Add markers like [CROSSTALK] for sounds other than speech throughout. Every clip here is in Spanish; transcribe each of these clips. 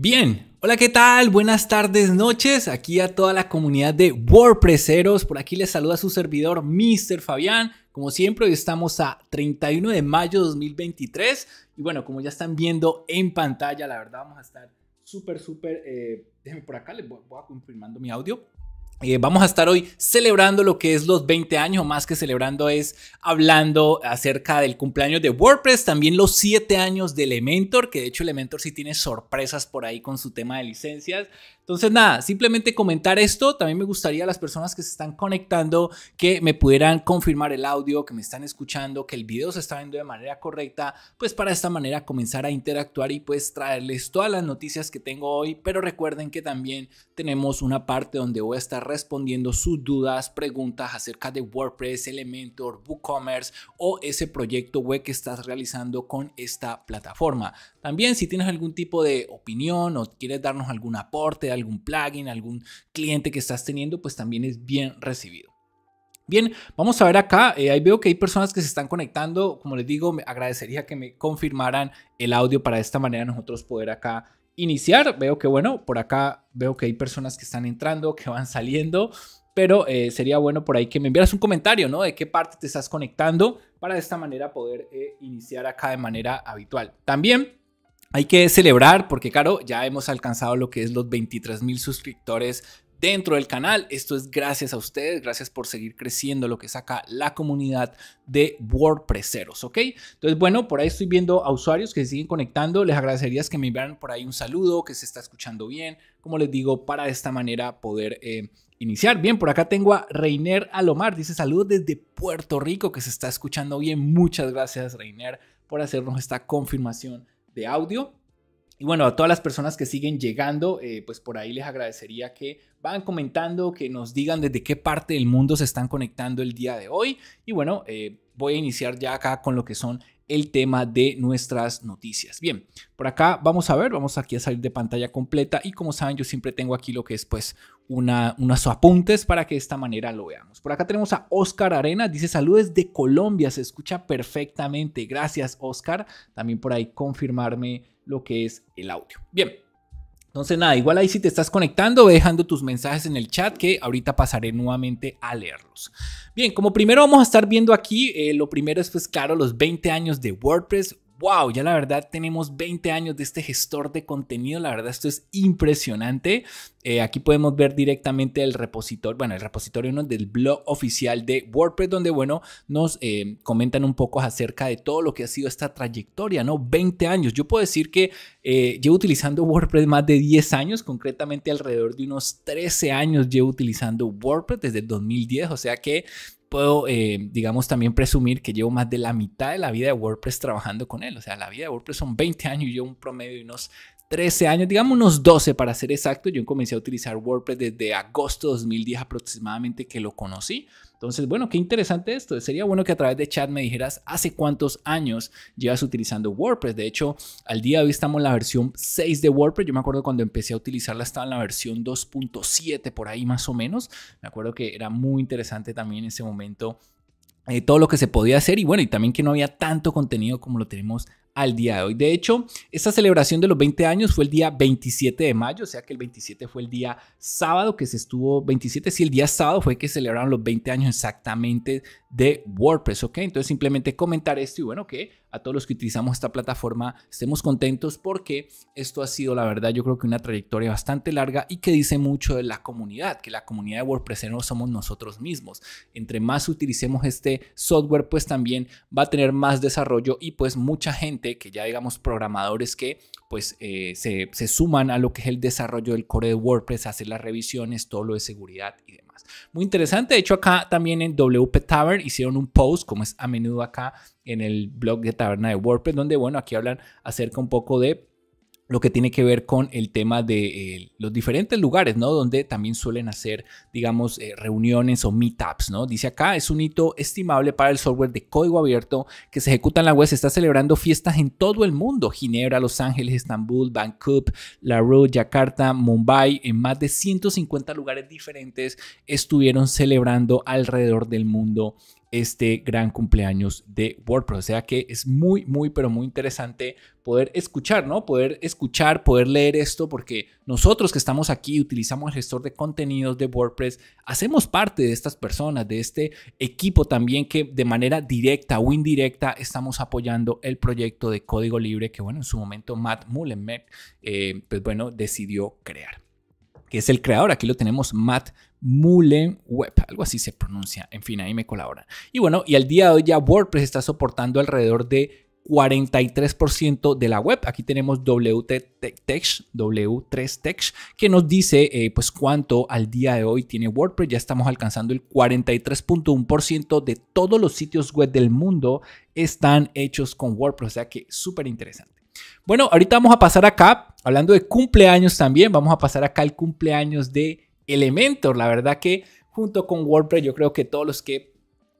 Bien, hola, ¿qué tal? Buenas tardes, noches, aquí a toda la comunidad de WordPresseros. Por aquí les saluda su servidor, Mr. Fabián. Como siempre, hoy estamos a 31 de mayo de 2023. Y bueno, como ya están viendo en pantalla, la verdad vamos a estar súper, súper... Eh, déjenme por acá, les voy, voy confirmando mi audio. Eh, vamos a estar hoy celebrando lo que es los 20 años, más que celebrando es hablando acerca del cumpleaños de WordPress, también los 7 años de Elementor, que de hecho Elementor sí tiene sorpresas por ahí con su tema de licencias. Entonces, nada, simplemente comentar esto. También me gustaría a las personas que se están conectando que me pudieran confirmar el audio, que me están escuchando, que el video se está viendo de manera correcta, pues para esta manera comenzar a interactuar y pues traerles todas las noticias que tengo hoy. Pero recuerden que también tenemos una parte donde voy a estar respondiendo sus dudas, preguntas acerca de WordPress, Elementor, WooCommerce o ese proyecto web que estás realizando con esta plataforma. También si tienes algún tipo de opinión o quieres darnos algún aporte, algún plugin, algún cliente que estás teniendo, pues también es bien recibido. Bien, vamos a ver acá. Eh, ahí veo que hay personas que se están conectando. Como les digo, me agradecería que me confirmaran el audio para de esta manera nosotros poder acá iniciar. Veo que, bueno, por acá veo que hay personas que están entrando, que van saliendo. Pero eh, sería bueno por ahí que me enviaras un comentario, ¿no? De qué parte te estás conectando para de esta manera poder eh, iniciar acá de manera habitual. También hay que celebrar porque, claro, ya hemos alcanzado lo que es los 23 mil suscriptores dentro del canal. Esto es gracias a ustedes, gracias por seguir creciendo lo que saca la comunidad de WordPresseros, ¿ok? Entonces, bueno, por ahí estoy viendo a usuarios que se siguen conectando. Les agradecería que me enviaran por ahí un saludo, que se está escuchando bien, como les digo, para de esta manera poder... Eh, iniciar. Bien, por acá tengo a Reiner Alomar, dice saludos desde Puerto Rico, que se está escuchando bien. Muchas gracias, Reiner, por hacernos esta confirmación audio. Y bueno, a todas las personas que siguen llegando, eh, pues por ahí les agradecería que van comentando, que nos digan desde qué parte del mundo se están conectando el día de hoy. Y bueno, eh, voy a iniciar ya acá con lo que son el tema de nuestras noticias. Bien, por acá vamos a ver, vamos aquí a salir de pantalla completa y como saben yo siempre tengo aquí lo que es pues una, unos apuntes para que de esta manera lo veamos. Por acá tenemos a Oscar Arena, dice saludos de Colombia, se escucha perfectamente, gracias Oscar, también por ahí confirmarme lo que es el audio. Bien, entonces, nada, igual ahí si te estás conectando, ve dejando tus mensajes en el chat que ahorita pasaré nuevamente a leerlos. Bien, como primero vamos a estar viendo aquí, eh, lo primero es pues claro, los 20 años de WordPress wow, ya la verdad tenemos 20 años de este gestor de contenido, la verdad esto es impresionante. Eh, aquí podemos ver directamente el repositorio, bueno, el repositorio ¿no? del blog oficial de WordPress, donde, bueno, nos eh, comentan un poco acerca de todo lo que ha sido esta trayectoria, ¿no? 20 años. Yo puedo decir que eh, llevo utilizando WordPress más de 10 años, concretamente alrededor de unos 13 años llevo utilizando WordPress desde el 2010, o sea que puedo, eh, digamos, también presumir que llevo más de la mitad de la vida de WordPress trabajando con él. O sea, la vida de WordPress son 20 años y yo un promedio de unos 13 años, digamos unos 12 para ser exacto. Yo comencé a utilizar WordPress desde agosto de 2010 aproximadamente que lo conocí. Entonces, bueno, qué interesante esto. Sería bueno que a través de chat me dijeras hace cuántos años llevas utilizando WordPress. De hecho, al día de hoy estamos en la versión 6 de WordPress. Yo me acuerdo cuando empecé a utilizarla estaba en la versión 2.7 por ahí más o menos. Me acuerdo que era muy interesante también en ese momento eh, todo lo que se podía hacer y bueno, y también que no había tanto contenido como lo tenemos al día de hoy. De hecho, esta celebración de los 20 años fue el día 27 de mayo, o sea que el 27 fue el día sábado que se estuvo, 27, sí, el día sábado fue que celebraron los 20 años exactamente de WordPress, ¿ok? Entonces simplemente comentar esto y bueno, que a todos los que utilizamos esta plataforma estemos contentos porque esto ha sido, la verdad, yo creo que una trayectoria bastante larga y que dice mucho de la comunidad, que la comunidad de WordPress no somos nosotros mismos. Entre más utilicemos este software, pues también va a tener más desarrollo y pues mucha gente que ya digamos programadores que pues eh, se, se, suman a lo que es el desarrollo del core de WordPress, hacer las revisiones, todo lo de seguridad y demás. Muy interesante. De hecho, acá también en WP Tavern hicieron un post, como es a menudo acá en el blog de Taberna de WordPress, donde bueno, aquí hablan acerca un poco de lo que tiene que ver con el tema de eh, los diferentes lugares, ¿no? Donde también suelen hacer, digamos, eh, reuniones o meetups, ¿no? Dice acá, es un hito estimable para el software de código abierto que se ejecuta en la web. Se está celebrando fiestas en todo el mundo. Ginebra, Los Ángeles, Estambul, Bangkok, La Rue, Jakarta, Mumbai, en más de 150 lugares diferentes estuvieron celebrando alrededor del mundo este gran cumpleaños de WordPress. O sea que es muy, muy, pero muy interesante poder escuchar, ¿no? Poder escuchar, poder leer esto, porque nosotros que estamos aquí, utilizamos el gestor de contenidos de WordPress, hacemos parte de estas personas, de este equipo también que de manera directa o indirecta estamos apoyando el proyecto de código libre que, bueno, en su momento Matt Mullenweg eh, pues bueno, decidió crear que es el creador. Aquí lo tenemos, Matt Mullen Web, algo así se pronuncia, en fin, ahí me colaboran. Y bueno, y al día de hoy ya WordPress está soportando alrededor de 43% de la web. Aquí tenemos W3Tech, W3Tech, que nos dice eh, pues cuánto al día de hoy tiene WordPress. Ya estamos alcanzando el 43.1% de todos los sitios web del mundo están hechos con WordPress, o sea que súper interesante. Bueno, ahorita vamos a pasar acá, hablando de cumpleaños también, vamos a pasar acá el cumpleaños de Elementor. La verdad que junto con WordPress, yo creo que todos los que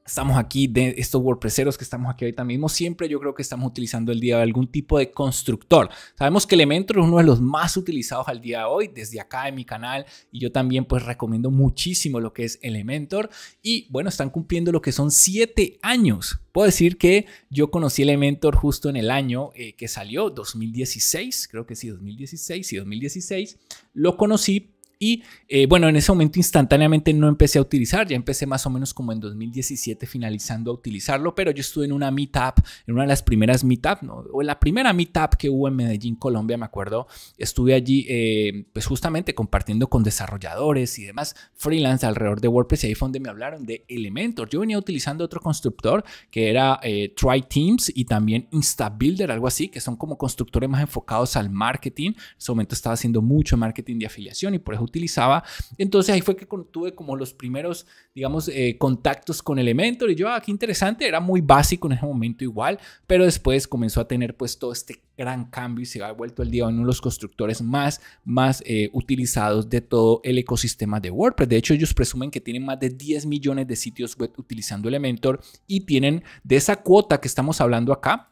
estamos aquí, de estos WordPresseros que estamos aquí ahorita mismo, siempre yo creo que estamos utilizando el día de algún tipo de constructor. Sabemos que Elementor es uno de los más utilizados al día de hoy, desde acá en mi canal, y yo también pues recomiendo muchísimo lo que es Elementor. Y bueno, están cumpliendo lo que son siete años. Puedo decir que yo conocí Elementor justo en el año eh, que salió, 2016, creo que sí, 2016 y 2016. Lo conocí y eh, bueno, en ese momento instantáneamente no empecé a utilizar, ya empecé más o menos como en 2017 finalizando a utilizarlo, pero yo estuve en una meetup, en una de las primeras meetup, o la primera meetup que hubo en Medellín, Colombia, me acuerdo, estuve allí eh, pues justamente compartiendo con desarrolladores y demás freelance alrededor de WordPress y ahí fue donde me hablaron de Elementor. Yo venía utilizando otro constructor que era eh, Try Teams y también InstaBuilder, algo así, que son como constructores más enfocados al marketing. En ese momento estaba haciendo mucho marketing de afiliación y por eso utilizaba. Entonces ahí fue que tuve como los primeros, digamos, eh, contactos con Elementor y yo, ah, qué interesante, era muy básico en ese momento igual, pero después comenzó a tener pues todo este gran cambio y se ha vuelto el día uno de los constructores más, más eh, utilizados de todo el ecosistema de WordPress. De hecho, ellos presumen que tienen más de 10 millones de sitios web utilizando Elementor y tienen de esa cuota que estamos hablando acá,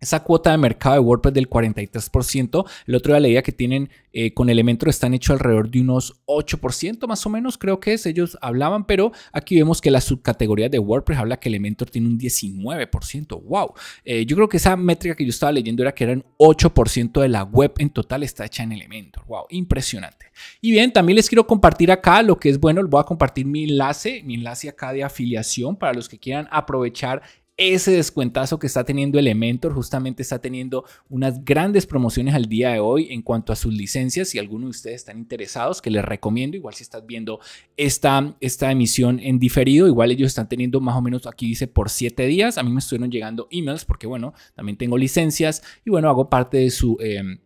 esa cuota de mercado de WordPress del 43%, el otro día leía que tienen eh, con Elementor están hechos alrededor de unos 8% más o menos, creo que es, ellos hablaban, pero aquí vemos que la subcategoría de WordPress habla que Elementor tiene un 19%, wow. Eh, yo creo que esa métrica que yo estaba leyendo era que eran 8% de la web en total está hecha en Elementor, wow, impresionante. Y bien, también les quiero compartir acá lo que es bueno, les voy a compartir mi enlace, mi enlace acá de afiliación para los que quieran aprovechar ese descuentazo que está teniendo Elementor. Justamente está teniendo unas grandes promociones al día de hoy en cuanto a sus licencias. Si alguno de ustedes están interesados, que les recomiendo, igual si estás viendo esta, esta emisión en diferido, igual ellos están teniendo más o menos, aquí dice, por siete días. A mí me estuvieron llegando emails porque, bueno, también tengo licencias y, bueno, hago parte de su... Em,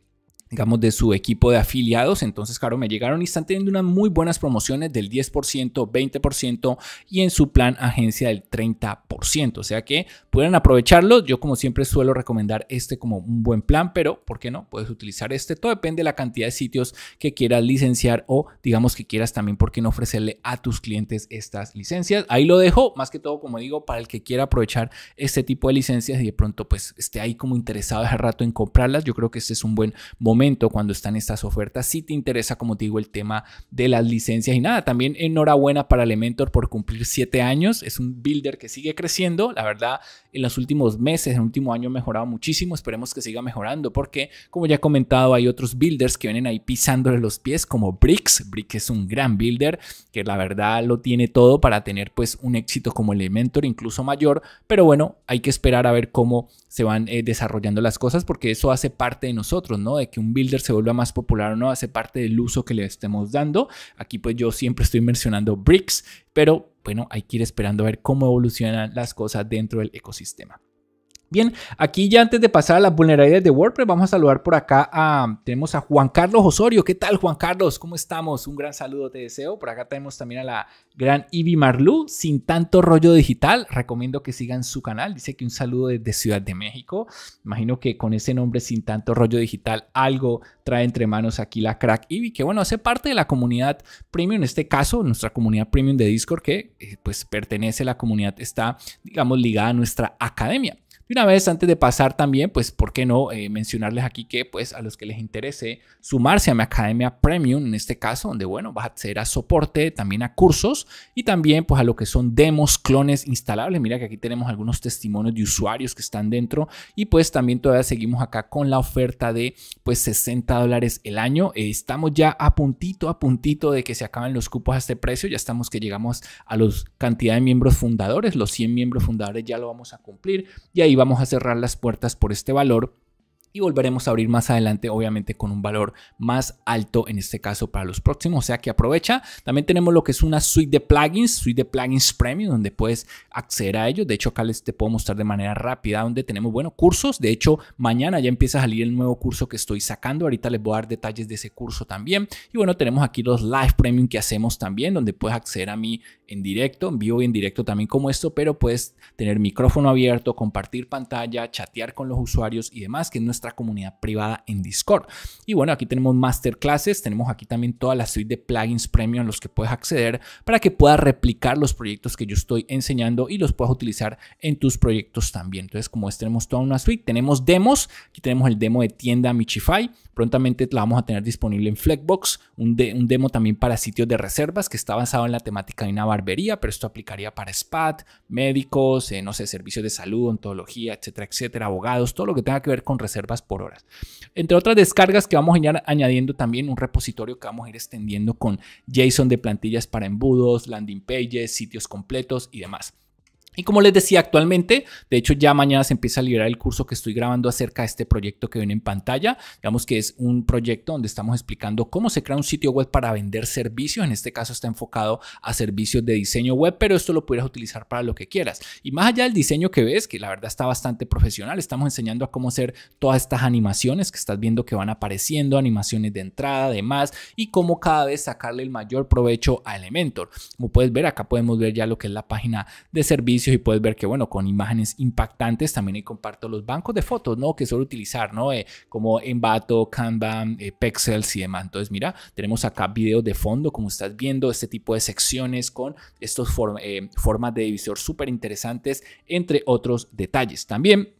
digamos, de su equipo de afiliados. Entonces, claro, me llegaron y están teniendo unas muy buenas promociones del 10%, 20% y en su plan agencia del 30%. O sea que pueden aprovecharlo. Yo como siempre suelo recomendar este como un buen plan, pero ¿por qué no? Puedes utilizar este. Todo depende de la cantidad de sitios que quieras licenciar o digamos que quieras también, ¿por qué no ofrecerle a tus clientes estas licencias? Ahí lo dejo, más que todo, como digo, para el que quiera aprovechar este tipo de licencias y de pronto pues esté ahí como interesado hace rato en comprarlas. Yo creo que este es un buen momento cuando están estas ofertas. Si te interesa, como te digo, el tema de las licencias y nada, también enhorabuena para Elementor por cumplir siete años. Es un builder que sigue creciendo. La verdad, en los últimos meses, en el último año ha mejorado muchísimo. Esperemos que siga mejorando porque, como ya he comentado, hay otros builders que vienen ahí pisándole los pies como Bricks. Bricks es un gran builder que la verdad lo tiene todo para tener pues un éxito como Elementor, incluso mayor. Pero bueno, hay que esperar a ver cómo se van eh, desarrollando las cosas porque eso hace parte de nosotros, ¿no? De que un builder se vuelva más popular o no, hace parte del uso que le estemos dando. Aquí pues yo siempre estoy mencionando bricks, pero bueno, hay que ir esperando a ver cómo evolucionan las cosas dentro del ecosistema. Bien, aquí ya antes de pasar a las vulnerabilidades de WordPress, vamos a saludar por acá a, tenemos a Juan Carlos Osorio. ¿Qué tal, Juan Carlos? ¿Cómo estamos? Un gran saludo te deseo. Por acá tenemos también a la gran Ivy Marlú, sin tanto rollo digital. Recomiendo que sigan su canal. Dice que un saludo desde Ciudad de México. Imagino que con ese nombre, sin tanto rollo digital, algo trae entre manos aquí la crack Ivy, que bueno, hace parte de la comunidad premium, en este caso, nuestra comunidad premium de Discord, que eh, pues pertenece a la comunidad, está, digamos, ligada a nuestra academia una vez antes de pasar también, pues, ¿por qué no eh, mencionarles aquí que, pues, a los que les interese sumarse a mi Academia Premium, en este caso, donde, bueno, va a ser a soporte, también a cursos y también, pues, a lo que son demos, clones instalables. Mira que aquí tenemos algunos testimonios de usuarios que están dentro y, pues, también todavía seguimos acá con la oferta de, pues, 60 dólares el año. Eh, estamos ya a puntito, a puntito de que se acaben los cupos a este precio. Ya estamos que llegamos a los cantidad de miembros fundadores, los 100 miembros fundadores ya lo vamos a cumplir y ahí vamos a cerrar las puertas por este valor y volveremos a abrir más adelante, obviamente con un valor más alto en este caso para los próximos. O sea que aprovecha. También tenemos lo que es una suite de plugins, suite de plugins premium, donde puedes acceder a ellos. De hecho, acá les te puedo mostrar de manera rápida donde tenemos, bueno, cursos. De hecho, mañana ya empieza a salir el nuevo curso que estoy sacando. Ahorita les voy a dar detalles de ese curso también. Y bueno, tenemos aquí los live premium que hacemos también, donde puedes acceder a mí en directo, en vivo y en directo también como esto, pero puedes tener micrófono abierto, compartir pantalla, chatear con los usuarios y demás, que no comunidad privada en Discord. Y bueno, aquí tenemos masterclasses, tenemos aquí también toda la suite de plugins premium los que puedes acceder para que puedas replicar los proyectos que yo estoy enseñando y los puedas utilizar en tus proyectos también. Entonces, como es tenemos toda una suite, tenemos demos, aquí tenemos el demo de tienda Michify, Prontamente la vamos a tener disponible en Flexbox, un, demo también para sitios de reservas que está basado en la temática de una barbería, pero esto aplicaría para SPAT, médicos, eh, no sé, servicios de salud, ontología, etcétera, etcétera, abogados, todo lo que tenga que ver con reservas por horas. Entre otras descargas que vamos a ir añadiendo también un repositorio que vamos a ir extendiendo con JSON de plantillas para embudos, landing pages, sitios completos y demás. Y como les decía actualmente, de hecho ya mañana se empieza a liberar el curso que estoy grabando acerca de este proyecto que viene en pantalla. Digamos que es un proyecto donde estamos explicando cómo se crea un sitio web para vender servicios. En este caso está enfocado a servicios de diseño web, pero esto lo puedes utilizar para lo que quieras. Y más allá del diseño que ves, que la verdad está bastante profesional, estamos enseñando a cómo hacer todas estas animaciones que estás viendo que van apareciendo, animaciones de entrada, demás, y cómo cada vez sacarle el mayor provecho a Elementor. Como puedes ver, acá podemos ver ya lo que es la página de servicio y puedes ver que, bueno, con imágenes impactantes también comparto los bancos de fotos, ¿no? Que suelo utilizar, ¿no? Eh, como Envato, Canva, eh, Pexels y demás. Entonces, mira, tenemos acá videos de fondo, como estás viendo, este tipo de secciones con estos eh, formas de divisor súper interesantes, entre otros detalles. También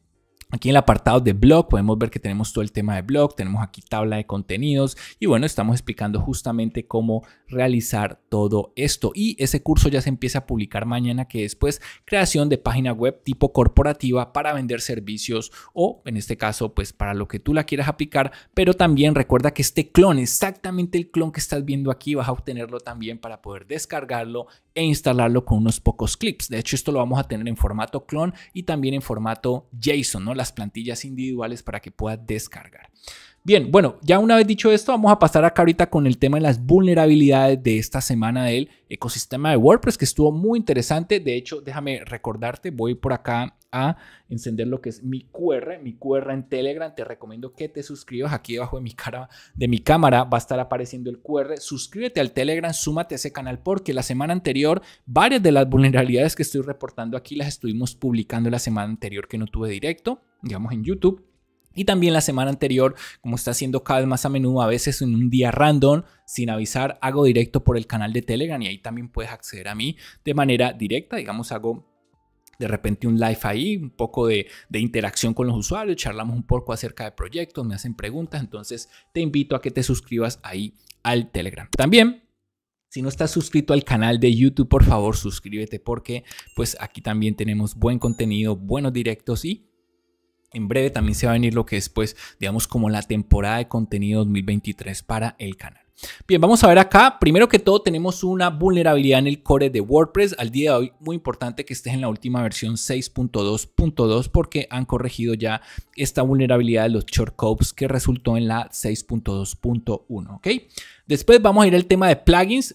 Aquí en el apartado de blog podemos ver que tenemos todo el tema de blog, tenemos aquí tabla de contenidos y bueno, estamos explicando justamente cómo realizar todo esto. Y ese curso ya se empieza a publicar mañana que después creación de página web tipo corporativa para vender servicios o en este caso pues para lo que tú la quieras aplicar. Pero también recuerda que este clon, exactamente el clon que estás viendo aquí, vas a obtenerlo también para poder descargarlo e instalarlo con unos pocos clips. De hecho, esto lo vamos a tener en formato clon y también en formato JSON, ¿no? las plantillas individuales para que pueda descargar. Bien, bueno, ya una vez dicho esto, vamos a pasar acá ahorita con el tema de las vulnerabilidades de esta semana del ecosistema de WordPress, que estuvo muy interesante. De hecho, déjame recordarte, voy por acá a encender lo que es mi QR, mi QR en Telegram. Te recomiendo que te suscribas. Aquí debajo de mi, cara, de mi cámara va a estar apareciendo el QR. Suscríbete al Telegram, súmate a ese canal porque la semana anterior varias de las vulnerabilidades que estoy reportando aquí las estuvimos publicando la semana anterior que no tuve directo, digamos en YouTube. Y también la semana anterior, como está haciendo cada vez más a menudo, a veces en un día random, sin avisar, hago directo por el canal de Telegram y ahí también puedes acceder a mí de manera directa. Digamos, hago de repente un live ahí, un poco de, interacción con los usuarios, charlamos un poco acerca de proyectos, me hacen preguntas, entonces te invito a que te suscribas ahí al Telegram. También, si no estás suscrito al canal de YouTube, por favor suscríbete porque pues aquí también tenemos buen contenido, buenos directos y en breve también se va a venir lo que es, pues, digamos, como la temporada de contenido 2023 para el canal. Bien, vamos a ver acá. Primero que todo, tenemos una vulnerabilidad en el core de WordPress. Al día de hoy, muy importante que estés en la última versión 6.2.2 porque han corregido ya esta vulnerabilidad de los shortcodes que resultó en la 6.2.1. ¿ok? Después vamos a ir al tema de plugins.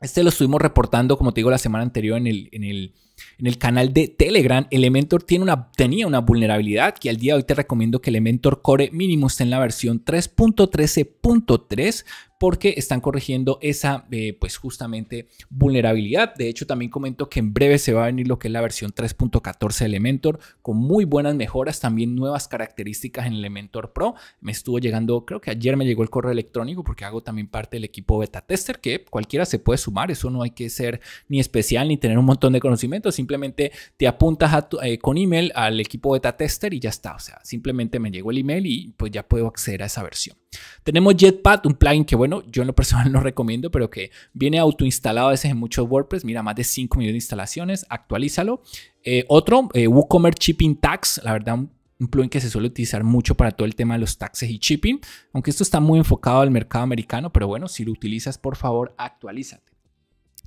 Este lo estuvimos reportando, como te digo, la semana anterior en el, en el en el canal de Telegram, Elementor tiene una, tenía una vulnerabilidad que al día de hoy te recomiendo que Elementor Core mínimo esté en la versión 3.13.3 porque están corrigiendo esa, eh, pues justamente, vulnerabilidad. De hecho, también comento que en breve se va a venir lo que es la versión 3.14 de Elementor, con muy buenas mejoras, también nuevas características en Elementor Pro. Me estuvo llegando, creo que ayer me llegó el correo electrónico, porque hago también parte del equipo beta tester, que cualquiera se puede sumar, eso no hay que ser ni especial ni tener un montón de conocimientos simplemente te apuntas eh, con email al equipo beta tester y ya está. O sea, simplemente me llegó el email y pues ya puedo acceder a esa versión. Tenemos Jetpack, un plugin que bueno, yo en lo personal [LAUGHS] no recomiendo, pero que viene autoinstalado a veces en muchos WordPress. Mira, más de 5 millones de instalaciones, actualízalo. Eh, otro, eh, WooCommerce Shipping Tax, la verdad, un, un plugin que se suele utilizar mucho para todo el tema de los taxes y shipping, aunque esto está muy enfocado al mercado americano, pero bueno, si lo utilizas, por favor, actualízate.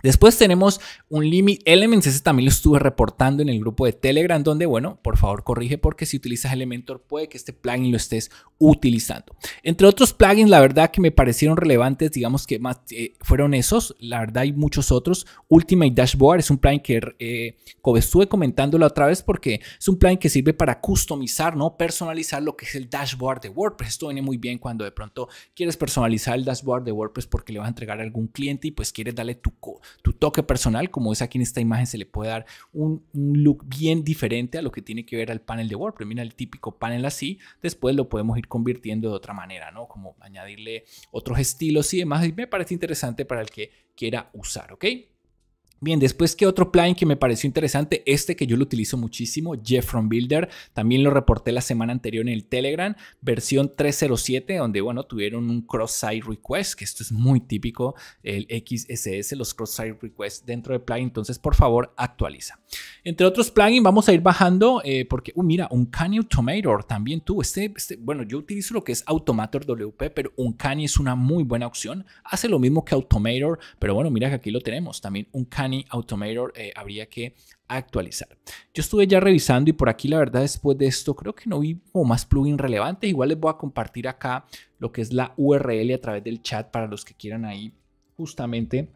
Después tenemos un Limit Elements, ese también lo estuve reportando en el grupo de Telegram, donde, bueno, por favor corrige porque si utilizas Elementor puede que este plugin lo estés utilizando. Entre otros plugins, la verdad que me parecieron relevantes, digamos que más eh, fueron esos, la verdad hay muchos otros. Ultimate Dashboard es un plugin que eh, estuve comentándolo otra vez porque es un plugin que sirve para customizar, ¿no? Personalizar lo que es el dashboard de WordPress. Esto viene muy bien cuando de pronto quieres personalizar el dashboard de WordPress porque le vas a entregar a algún cliente y pues quieres darle tu tu toque personal, como es aquí en esta imagen, se le puede dar un, look bien diferente a lo que tiene que ver al panel de WordPress. Mira el típico panel así, después lo podemos ir convirtiendo de otra manera, ¿no? Como añadirle otros estilos y demás. Y me parece interesante para el que quiera usar, ¿ok? Bien, después que otro plugin que me pareció interesante, este que yo lo utilizo muchísimo, Jeff from Builder, también lo reporté la semana anterior en el Telegram, versión 307, donde bueno, tuvieron un cross-site request, que esto es muy típico, el XSS, los cross-site requests dentro de plugin, entonces por favor actualiza. Entre otros plugins vamos a ir bajando eh, porque, uh, mira, Uncanny Automator también tuvo este, este, bueno, yo utilizo lo que es Automator WP, pero un Uncanny es una muy buena opción, hace lo mismo que Automator, pero bueno, mira que aquí lo tenemos, también un Can Automator eh, habría que actualizar. Yo estuve ya revisando y por aquí la verdad después de esto creo que no vi más plugin relevante. Igual les voy a compartir acá lo que es la URL a través del chat para los que quieran ahí justamente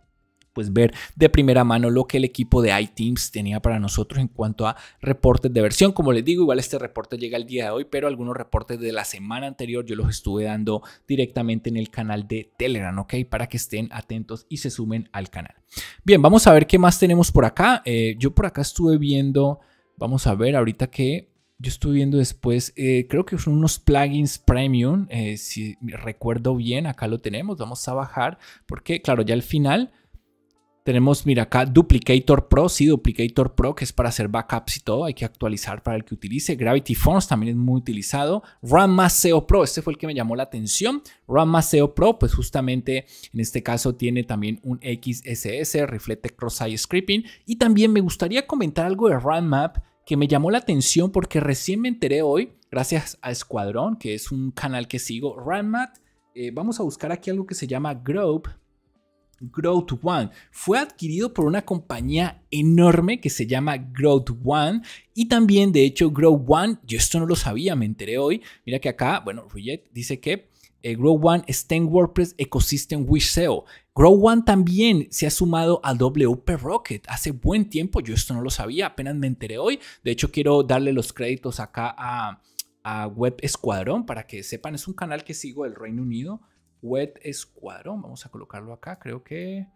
pues ver de primera mano lo que el equipo de iTeams tenía para nosotros en cuanto a reportes de versión. Como les digo, igual este reporte llega el día de hoy, pero algunos reportes de la semana anterior yo los estuve dando directamente en el canal de Telegram, ¿ok? Para que estén atentos y se sumen al canal. Bien, vamos a ver qué más tenemos por acá. Eh, yo por acá estuve viendo, vamos a ver ahorita que yo estuve viendo después, eh, creo que son unos plugins premium, eh, si recuerdo bien, acá lo tenemos, vamos a bajar, porque claro, ya al final tenemos, mira acá, Duplicator Pro, sí, Duplicator Pro, que es para hacer backups y todo, hay que actualizar para el que utilice. Gravity Forms también es muy utilizado. RAM SEO Pro, este fue el que me llamó la atención. RAM SEO Pro, pues justamente en este caso tiene también un XSS, Reflete Cross-Site Scripting. Y también me gustaría comentar algo de RAM Map que me llamó la atención porque recién me enteré hoy, gracias a Escuadrón, que es un canal que sigo, RAM Map. Eh, vamos a buscar aquí algo que se llama Grope to One. Fue adquirido por una compañía enorme que se llama to One y también de hecho Grow One, yo esto no lo sabía, me enteré hoy. Mira que acá, bueno, Rujet dice que eh, Grow One está en WordPress Ecosystem Wish SEO. Grow One también se ha sumado a WP Rocket. Hace buen tiempo, yo esto no lo sabía, apenas me enteré hoy. De hecho, quiero darle los créditos acá a, a Web Escuadrón para que sepan, es un canal que sigo del Reino Unido Wet Escuadrón. Vamos a colocarlo acá. Creo que.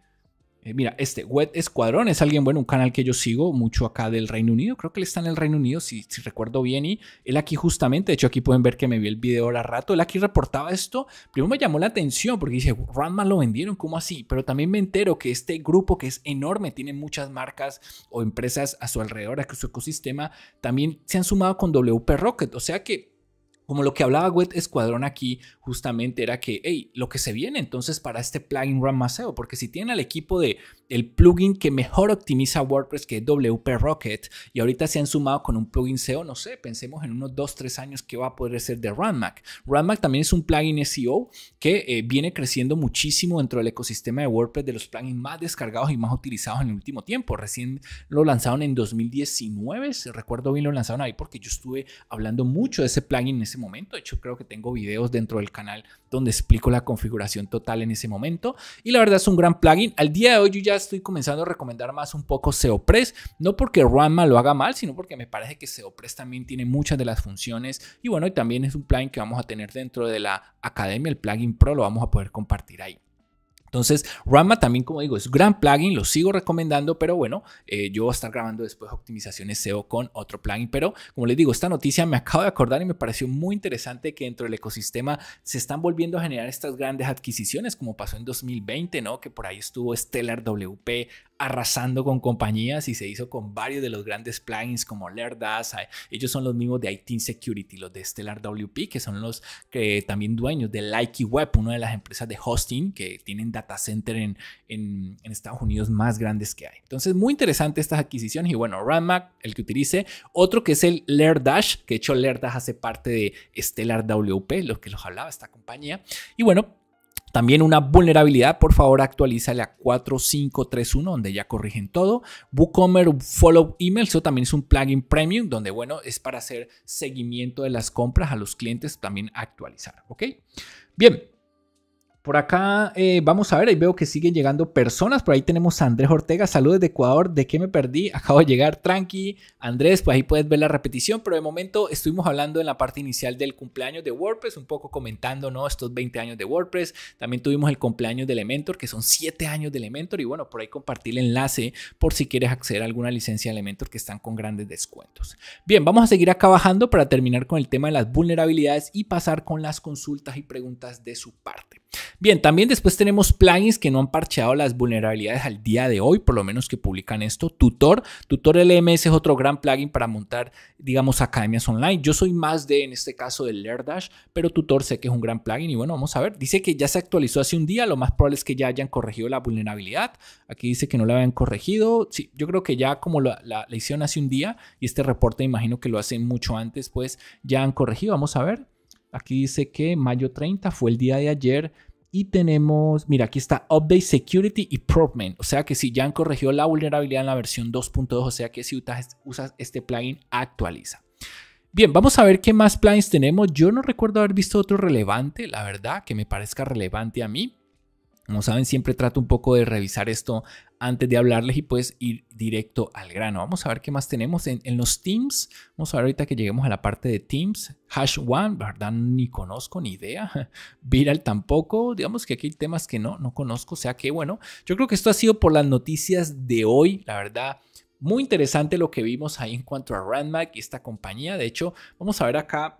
Eh, mira, este Wet Escuadrón es alguien, bueno, un canal que yo sigo mucho acá del Reino Unido. Creo que él está en el Reino Unido, si, recuerdo bien. Y él aquí justamente, de hecho aquí pueden ver que me vi el video ahora rato. Él aquí reportaba esto. Primero me llamó la atención porque dice, Ranma lo vendieron, ¿cómo así? Pero también me entero que este grupo que es enorme, tiene muchas marcas o empresas a su alrededor, a su ecosistema, también se han sumado con WP Rocket. O sea que como lo que hablaba Wet Escuadrón aquí, justamente era que, hey, lo que se viene entonces para este plugin SEO, porque si tienen al equipo de el plugin que mejor optimiza WordPress, que es WP Rocket, y ahorita se han sumado con un plugin SEO, no sé, pensemos en unos 2, 3 años que va a poder ser de Runmac Runmac también es un plugin SEO que eh, viene creciendo muchísimo dentro del ecosistema de WordPress, de los plugins más descargados y más utilizados en el último tiempo. Recién lo lanzaron en 2019, si recuerdo bien, lo lanzaron ahí porque yo estuve hablando mucho de ese plugin en ese momento. De hecho, creo que tengo videos dentro del canal donde explico la configuración total en ese momento. Y la verdad es un gran plugin. Al día de hoy yo ya estoy comenzando a recomendar más un poco SEOpress, no porque Ranma lo haga mal, sino porque me parece que SEOpress también tiene muchas de las funciones. Y bueno, y también es un plugin que vamos a tener dentro de la academia, el plugin Pro, lo vamos a poder compartir ahí. Entonces, Rama también, como digo, es gran plugin, lo sigo recomendando, pero bueno, eh, yo voy a estar grabando después optimizaciones SEO con otro plugin. Pero como les digo, esta noticia me acabo de acordar y me pareció muy interesante que dentro del ecosistema se están volviendo a generar estas grandes adquisiciones, como pasó en 2020, ¿no? Que por ahí estuvo Stellar WP arrasando con compañías y se hizo con varios de los grandes plugins como Lerdas. Eh, ellos son los mismos de IT Security, los de Stellar WP, que son los que también dueños de Likey Web, una de las empresas de hosting que tienen datos data center en, Estados Unidos más grandes que hay. Entonces, muy interesante estas adquisiciones y bueno, ramac el que utilice. Otro que es el dash que de hecho LairDash hace parte de Stellar WP, lo que los hablaba esta compañía. Y bueno, también una vulnerabilidad, por favor actualízale a 4531, donde ya corrigen todo. WooCommerce Follow Email, eso también es un plugin premium, donde bueno, es para hacer seguimiento de las compras a los clientes, también actualizar, ¿ok? Bien, por acá eh, vamos a ver, ahí veo que siguen llegando personas. Por ahí tenemos a Andrés Ortega, saludos de Ecuador, ¿de qué me perdí? [LAUGHS] Acabo de llegar, tranqui. Andrés, pues ahí puedes ver la repetición, pero de momento estuvimos hablando en la parte inicial del cumpleaños de WordPress, un poco comentando, ¿no? Estos 20 años de WordPress. También tuvimos el cumpleaños de Elementor, que son 7 años de Elementor. Y bueno, por ahí compartí el enlace por si quieres acceder a alguna licencia de Elementor que están con grandes descuentos. Bien, vamos a seguir acá bajando para terminar con el tema de las vulnerabilidades y pasar con las consultas y preguntas de su parte. Bien, también después tenemos plugins que no han parcheado las vulnerabilidades al día de hoy, por lo menos que publican esto. Tutor, Tutor LMS es otro gran plugin para montar, digamos, academias online. Yo soy más de, en este caso, del Dash, pero Tutor sé que es un gran plugin y bueno, vamos a ver. Dice que ya se actualizó hace un día, lo más probable es que ya hayan corregido la vulnerabilidad. Aquí dice que no la habían corregido. Sí, yo creo que ya como la, la, la hicieron hace un día y este reporte imagino que lo hacen mucho antes, pues ya han corregido. Vamos a ver. Aquí dice que mayo 30 fue el día de ayer y tenemos, mira, aquí está Update Security Improvement, O sea que si ya han corregido la vulnerabilidad en la versión 2.2, o sea que si usas este plugin, actualiza. Bien, vamos a ver qué más plugins tenemos. Yo no recuerdo haber visto otro relevante, la verdad, que me parezca relevante a mí. Como saben, siempre trato un poco de revisar esto antes de hablarles y pues ir directo al grano. Vamos a ver qué más tenemos en, los Teams. Vamos a ver ahorita que lleguemos a la parte de Teams. Hash One, ¿verdad? Ni conozco ni idea. [LAUGHS] Viral tampoco. Digamos que aquí hay temas que no, no conozco. O sea que bueno, yo creo que esto ha sido por las noticias de hoy, la verdad. Muy interesante lo que vimos ahí en cuanto a Randmac y esta compañía. De hecho, vamos a ver acá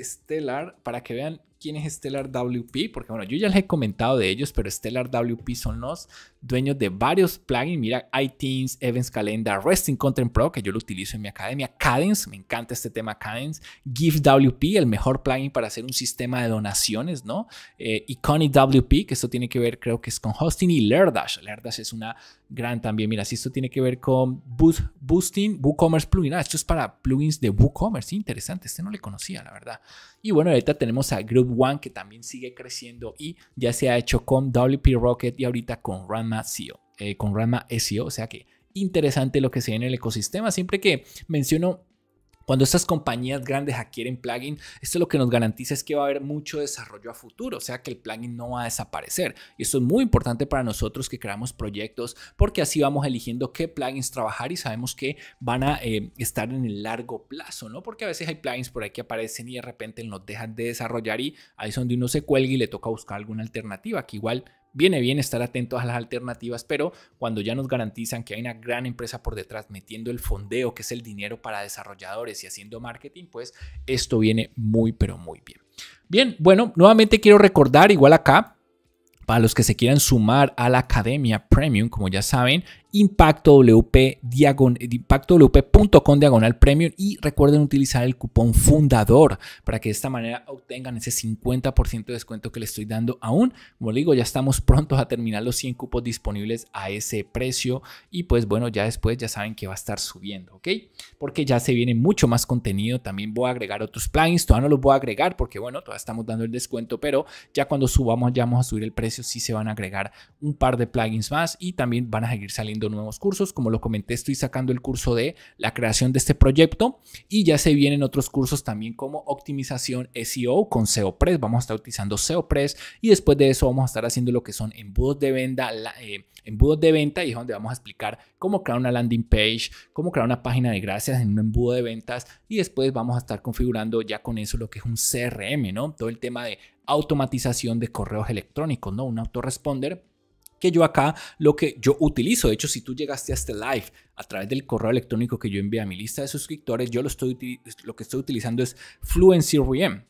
Stellar para que vean quién es Stellar WP, porque bueno, yo ya les he comentado de ellos, pero Stellar WP son los dueños de varios plugins. Mira, iTeams, Events Calendar, Resting Content Pro, que yo lo utilizo en mi academia, Cadence, me encanta este tema Cadence, Give WP, el mejor plugin para hacer un sistema de donaciones, ¿no? Eh, Iconic WP, que esto tiene que ver, creo que es con hosting, y Lerdash, Lerdash es una gran también. Mira, si esto tiene que ver con boost, Boosting, WooCommerce Plugin. Ah, esto es para plugins de WooCommerce, interesante, este no le conocía, la verdad. Y bueno, ahorita tenemos a Group One que también sigue creciendo y ya se ha hecho con WP Rocket y ahorita con Rama SEO, eh, con Ranma SEO, o sea que interesante lo que se ve en el ecosistema. Siempre que menciono cuando estas compañías grandes adquieren plugin, esto lo que nos garantiza es que va a haber mucho desarrollo a futuro, o sea que el plugin no va a desaparecer. Y esto es muy importante para nosotros que creamos proyectos, porque así vamos eligiendo qué plugins trabajar y sabemos que van a eh, estar en el largo plazo, ¿no? Porque a veces hay plugins por ahí que aparecen y de repente nos dejan de desarrollar y ahí es donde uno se cuelga y le toca buscar alguna alternativa, que igual Viene bien estar atentos a las alternativas, pero cuando ya nos garantizan que hay una gran empresa por detrás metiendo el fondeo, que es el dinero para desarrolladores y haciendo marketing, pues esto viene muy, pero muy bien. Bien, bueno, nuevamente quiero recordar, igual acá, para los que se quieran sumar a la Academia Premium, como ya saben, impactowp.com diagonal premium y recuerden utilizar el cupón fundador para que de esta manera obtengan ese 50% de descuento que les estoy dando aún. Como digo, ya estamos prontos a terminar los 100 cupos disponibles a ese precio y pues bueno, ya después ya saben que va a estar subiendo, ¿ok? Porque ya se viene mucho más contenido, también voy a agregar otros plugins, todavía no los voy a agregar porque bueno, todavía estamos dando el descuento, pero ya cuando subamos ya vamos a subir el precio, si se van a agregar un par de plugins más y también van a seguir saliendo nuevos cursos. Como lo comenté, estoy sacando el curso de la creación de este proyecto y ya se vienen otros cursos también como optimización SEO con SEO Press. Vamos a estar utilizando SEO Press y después de eso vamos a estar haciendo lo que son embudos de venta, eh, embudos de venta y es donde vamos a explicar cómo crear una landing page, cómo crear una página de gracias en un embudo de ventas y después vamos a estar configurando ya con eso lo que es un CRM, ¿no? Todo el tema de automatización de correos electrónicos, ¿no? Un autoresponder que yo acá lo que yo utilizo. De hecho, si tú llegaste a este live a través del correo electrónico que yo envié a mi lista de suscriptores, yo lo, estoy, lo que estoy utilizando es Fluency VM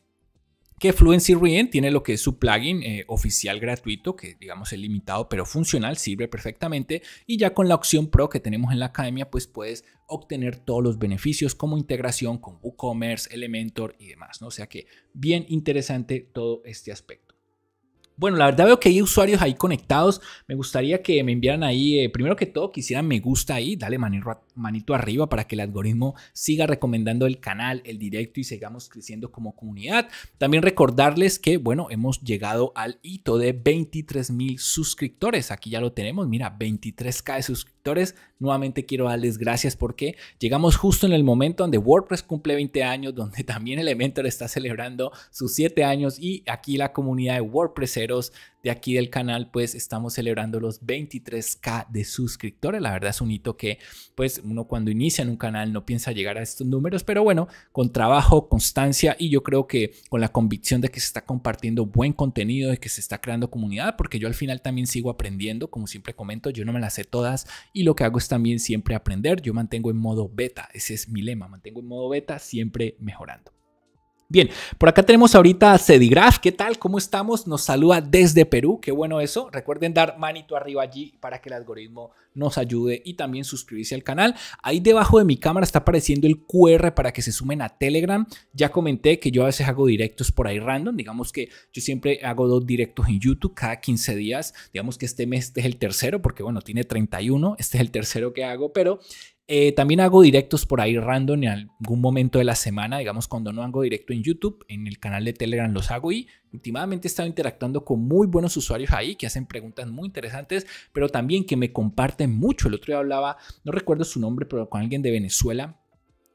que Fluency tiene lo que es su plugin eh, oficial gratuito, que digamos es limitado pero funcional, sirve perfectamente. Y ya con la opción Pro que tenemos en la academia, pues puedes obtener todos los beneficios como integración con WooCommerce, Elementor y demás. ¿no? O sea que bien interesante todo este aspecto. Bueno, la verdad veo que hay usuarios ahí conectados. Me gustaría que me enviaran ahí, eh, primero que todo, quisieran me gusta ahí, dale manito, manito arriba para que el algoritmo siga recomendando el canal, el directo y sigamos creciendo como comunidad. También recordarles que, bueno, hemos llegado al hito de 23 mil suscriptores. Aquí ya lo tenemos, mira, 23k de suscriptores. Nuevamente quiero darles gracias porque llegamos justo en el momento donde WordPress cumple 20 años, [LAUGHS] donde también Elementor está celebrando sus 7 años y aquí la comunidad de WordPress de aquí del canal, pues estamos celebrando los 23k de suscriptores. La verdad es un hito que pues uno cuando inicia en un canal no piensa llegar a estos números, pero bueno, con trabajo, constancia y yo creo que con la convicción de que se está compartiendo buen contenido, de que se está creando comunidad, porque yo al final también sigo aprendiendo, como siempre comento, yo no me las sé todas y lo que hago es también siempre aprender. Yo mantengo en modo beta, ese es mi lema, mantengo en modo beta siempre mejorando. Bien, por acá tenemos ahorita a Cedigraf. ¿Qué tal? ¿Cómo estamos? Nos saluda desde Perú. Qué bueno eso. Recuerden dar manito arriba allí para que el algoritmo nos ayude y también suscribirse al canal. Ahí debajo de mi cámara está apareciendo el QR para que se sumen a Telegram. Ya comenté que yo a veces hago directos por ahí random. Digamos que yo siempre hago dos directos en YouTube cada 15 días. Digamos que este mes este es el tercero porque bueno, tiene 31. Este es el tercero que hago, pero eh, también hago directos por ahí random en algún momento de la semana, digamos cuando no hago directo en YouTube, en el canal de Telegram los hago y últimamente he estado interactuando con muy buenos usuarios ahí que hacen preguntas muy interesantes, pero también que me comparten mucho. El otro día hablaba, no recuerdo su nombre, pero con alguien de Venezuela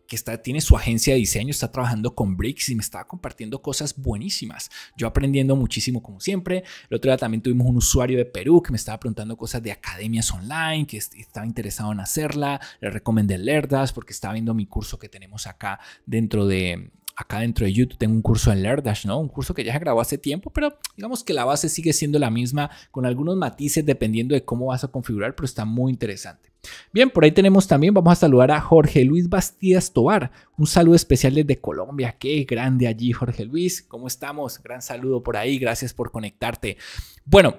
que está, tiene su agencia de diseño, está trabajando con Bricks y me estaba compartiendo cosas buenísimas. Yo aprendiendo muchísimo como siempre. El otro día también tuvimos un usuario de Perú que me estaba preguntando cosas de academias online, que estaba interesado en hacerla. Le recomendé Lerdas porque estaba viendo mi curso que tenemos acá dentro de, acá dentro de YouTube tengo un curso en LearnDash, ¿no? Un curso que ya se grabó hace tiempo, pero digamos que la base sigue siendo la misma, con algunos matices dependiendo de cómo vas a configurar, pero está muy interesante. Bien, por ahí tenemos también, vamos a saludar a Jorge Luis Bastidas Tobar. Un saludo especial desde Colombia. Qué grande allí, Jorge Luis. ¿Cómo estamos? Gran saludo por ahí. Gracias por conectarte. Bueno,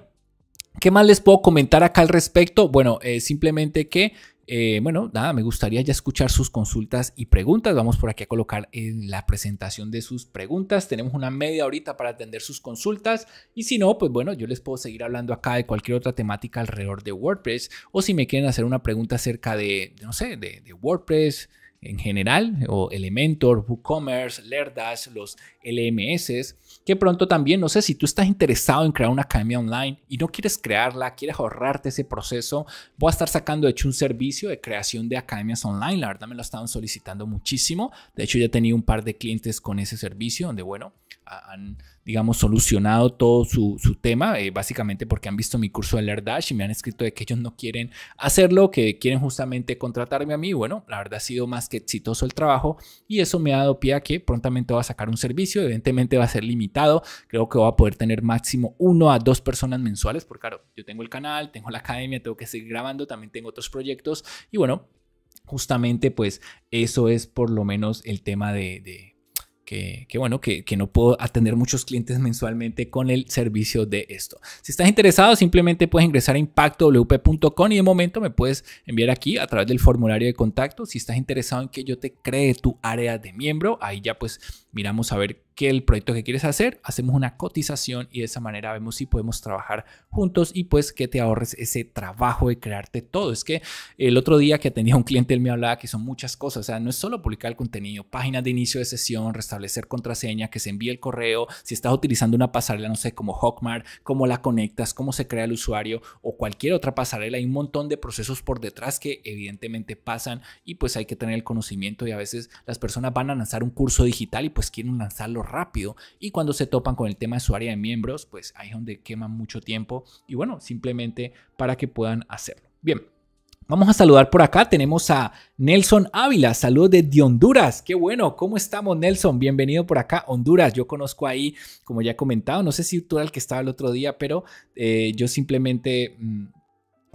¿Qué más les puedo comentar acá al respecto? Bueno, eh, simplemente que eh, bueno, nada, me gustaría ya escuchar sus consultas y preguntas. Vamos por aquí a colocar en la presentación de sus preguntas. Tenemos una media ahorita para atender sus consultas. Y si no, pues bueno, yo les puedo seguir hablando acá de cualquier otra temática alrededor de WordPress. O si me quieren hacer una pregunta acerca de, no sé, de WordPress en general, o Elementor, WooCommerce, LearnDash, los LMS, que pronto también, no sé, si tú estás interesado en crear una academia online y no quieres crearla, quieres ahorrarte ese proceso, voy a estar sacando de hecho un servicio de creación de academias online, la verdad me lo estaban solicitando muchísimo, de hecho ya he tenido un par de clientes con ese servicio donde, bueno, han, digamos, solucionado todo su, tema, eh, básicamente porque han visto mi curso de LearnDash y me han escrito de que ellos no quieren hacerlo, que quieren justamente contratarme a mí. Bueno, la verdad ha sido más que exitoso el trabajo y eso me ha dado pie a que prontamente va a sacar un servicio, evidentemente va a ser limitado, creo que va a poder tener máximo uno a dos personas mensuales, porque claro, yo tengo el canal, tengo la academia, tengo que seguir grabando, también tengo otros proyectos y bueno, justamente pues eso es por lo menos el tema de que, bueno, que, que, no puedo atender muchos clientes mensualmente con el servicio de esto. Si estás interesado, simplemente puedes ingresar a impactowp.com y de momento me puedes enviar aquí a través del formulario de contacto. Si estás interesado en que yo te cree tu área de miembro, ahí ya pues miramos a ver qué el proyecto que quieres hacer, hacemos una cotización y de esa manera vemos si podemos trabajar juntos y pues que te ahorres ese trabajo de crearte todo. Es que el otro día que tenía un cliente, él me hablaba que son muchas cosas, o sea, no es solo publicar el contenido, páginas de inicio de sesión, restablecer contraseña, que se envíe el correo, si estás utilizando una pasarela, no sé, como Hotmart, cómo la conectas, cómo se crea el usuario o cualquier otra pasarela, hay un montón de procesos por detrás que evidentemente pasan y pues hay que tener el conocimiento y a veces las personas van a lanzar un curso digital y pues pues quieren lanzarlo rápido y cuando se topan con el tema de su área de miembros, pues ahí es donde queman mucho tiempo y bueno, simplemente para que puedan hacerlo. Bien, Vamos a saludar por acá. Tenemos a Nelson Ávila. Saludos de Honduras. Qué bueno. ¿Cómo estamos, Nelson? Bienvenido por acá, Honduras. Yo conozco ahí, como ya he comentado, no sé si tú eras el que estaba el otro día, pero eh, yo simplemente mm,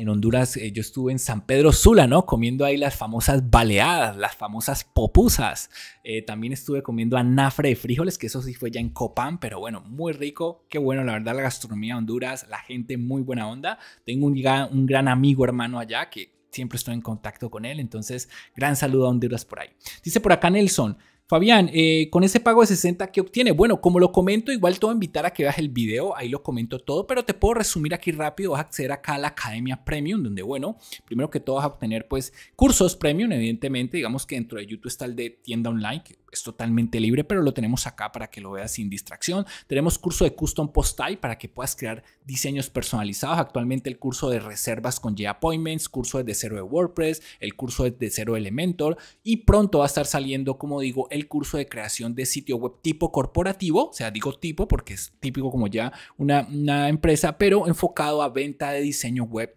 en Honduras, eh, yo estuve en San Pedro Sula, ¿no? Comiendo ahí las famosas baleadas, las famosas popusas. Eh, también estuve comiendo anafre de frijoles, que eso sí fue ya en Copán, pero bueno, muy rico. Qué bueno, la verdad, la gastronomía de Honduras, la gente muy buena onda. Tengo un, un gran amigo hermano allá que siempre estoy en contacto con él. Entonces, gran saludo a Honduras por ahí. Dice por acá Nelson, Fabián, eh, con ese pago de 60, ¿qué obtiene? Bueno, como lo comento, igual te voy a invitar a que veas el video, ahí lo comento todo, pero te puedo resumir aquí rápido, vas a acceder acá a la Academia Premium, donde, bueno, primero que todo vas a obtener, pues, cursos Premium, evidentemente, digamos que dentro de YouTube está el de tienda online, es totalmente libre, pero lo tenemos acá para que lo veas sin distracción. Tenemos curso de Custom Postal para que puedas crear diseños personalizados. Actualmente el curso de reservas con ya appointments curso de cero de WordPress, el curso de cero de Elementor y pronto va a estar saliendo, como digo, el curso de creación de sitio web tipo corporativo. O sea, digo tipo porque es típico como ya una, una empresa, pero enfocado a venta de diseño web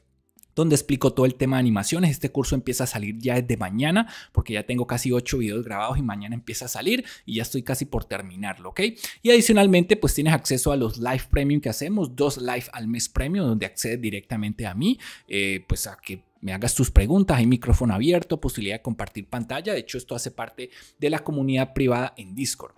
donde explico todo el tema de animaciones. Este curso empieza a salir ya desde mañana, porque ya tengo casi ocho videos grabados y mañana empieza a salir y ya estoy casi por terminarlo, ¿ok? Y adicionalmente, pues tienes acceso a los live premium que hacemos, dos live al mes premium, donde accedes directamente a mí, eh, pues a que me hagas tus preguntas, hay micrófono abierto, posibilidad de compartir pantalla, de hecho esto hace parte de la comunidad privada en Discord.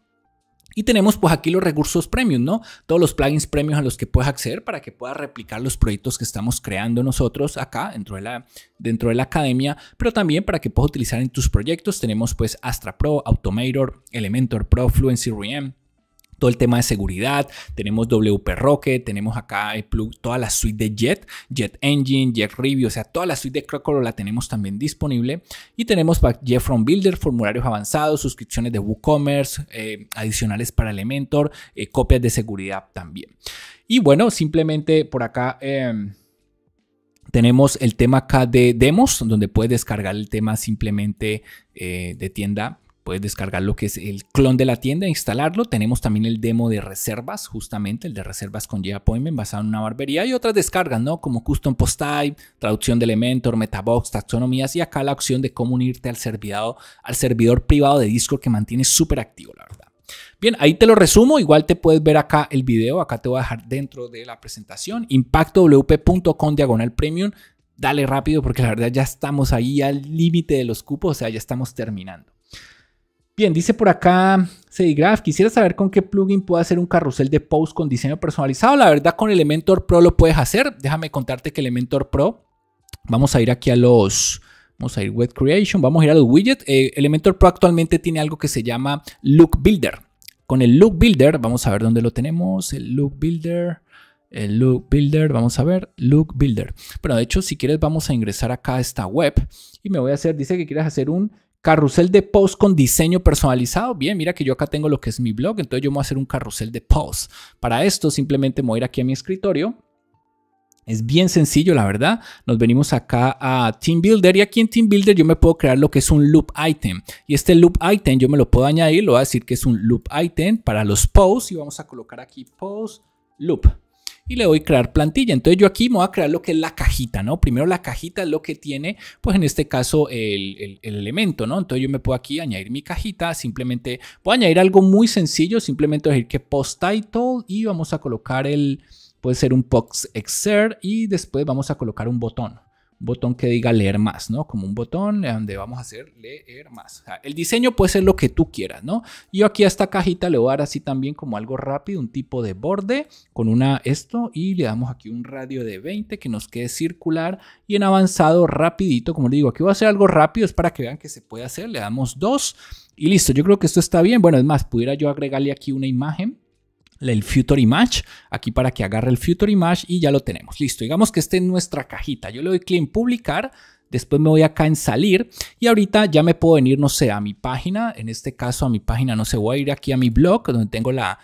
Y tenemos pues aquí los recursos premium, ¿no? Todos los plugins premium a los que puedes acceder para que puedas replicar los proyectos que estamos creando nosotros acá dentro de la, dentro de la academia, pero también para que puedas utilizar en tus proyectos. Tenemos pues Astra Pro, Automator, Elementor Pro, Fluency REM todo el tema de seguridad, tenemos WP Rocket, tenemos acá eh, toda la suite de Jet, Jet Engine, Jet Review, o sea, toda la suite de Crocolo la tenemos también disponible. Y tenemos Jet From Builder, formularios avanzados, suscripciones de WooCommerce, eh, adicionales para Elementor, eh, copias de seguridad también. Y bueno, simplemente por acá... Em, tenemos el tema acá de demos, donde puedes descargar el tema simplemente de tienda Puedes descargar lo que es el clon de la tienda e instalarlo. Tenemos también el demo de reservas, justamente el de reservas con j appointment basado en una barbería y otras descargas, ¿no? Como Custom Post Type, traducción de Elementor, Metabox, taxonomías y acá la opción de cómo unirte al servidor, al servidor privado de Discord que mantiene súper activo, la verdad. Bien, ahí te lo resumo. Igual te puedes ver acá el video. Acá te voy a dejar dentro de la presentación. ImpactoWP.com diagonal premium. Dale rápido porque la verdad ya estamos ahí al límite de los cupos. O sea, ya estamos terminando. Bien, dice por acá Sedigraf, quisiera saber con qué plugin puedo hacer un carrusel de post con diseño personalizado. La verdad, con Elementor Pro lo puedes hacer. Déjame contarte que Elementor Pro, vamos a ir aquí a los, Vamos a ir Web Creation, vamos a ir a los widgets. Eh, Elementor Pro actualmente tiene algo que se llama Look Builder. Con el Look Builder, vamos a ver dónde lo tenemos. El Look Builder, el Look Builder, vamos a ver, Look Builder. Bueno, de hecho, si quieres, vamos a ingresar acá a esta web y me voy a hacer, dice que quieres hacer un Carrusel de post con diseño personalizado. Bien, mira que yo acá tengo lo que es mi blog, entonces yo voy a hacer un carrusel de post. Para esto simplemente me voy a ir aquí a mi escritorio. Es bien sencillo, la verdad. Nos venimos acá a Team Builder y aquí en Team Builder yo me puedo crear lo que es un loop item. Y este loop item yo me lo puedo añadir, lo voy a decir que es un loop item para los posts y vamos a colocar aquí post loop y le a crear plantilla. Entonces yo aquí me voy a crear lo que es la cajita, ¿no? Primero la cajita es lo que tiene, pues en este caso, el, elemento, ¿no? Entonces yo me puedo aquí añadir mi cajita, simplemente voy añadir algo muy sencillo, simplemente decir que post title y vamos a colocar el, puede ser un box exert y después vamos a colocar un botón botón que diga leer más, ¿no? Como un botón donde vamos a hacer leer más. O sea, el diseño puede ser lo que tú quieras, ¿no? Yo aquí a esta cajita le voy a dar así también como algo rápido, un tipo de borde con una esto y le damos aquí un radio de 20 que nos quede circular y en avanzado rapidito, como le digo, aquí voy a hacer algo rápido, es para que vean que se puede hacer, le damos dos y listo, yo creo que esto está bien. Bueno, es más, pudiera yo agregarle aquí una imagen el Future Image, aquí para que agarre el Future Image y ya lo tenemos. Listo, digamos que esté en nuestra cajita. Yo le doy clic en publicar, después me voy acá en salir y ahorita ya me puedo venir, no sé, a mi página, en este caso a mi página, no sé, voy a ir aquí a mi blog donde tengo la,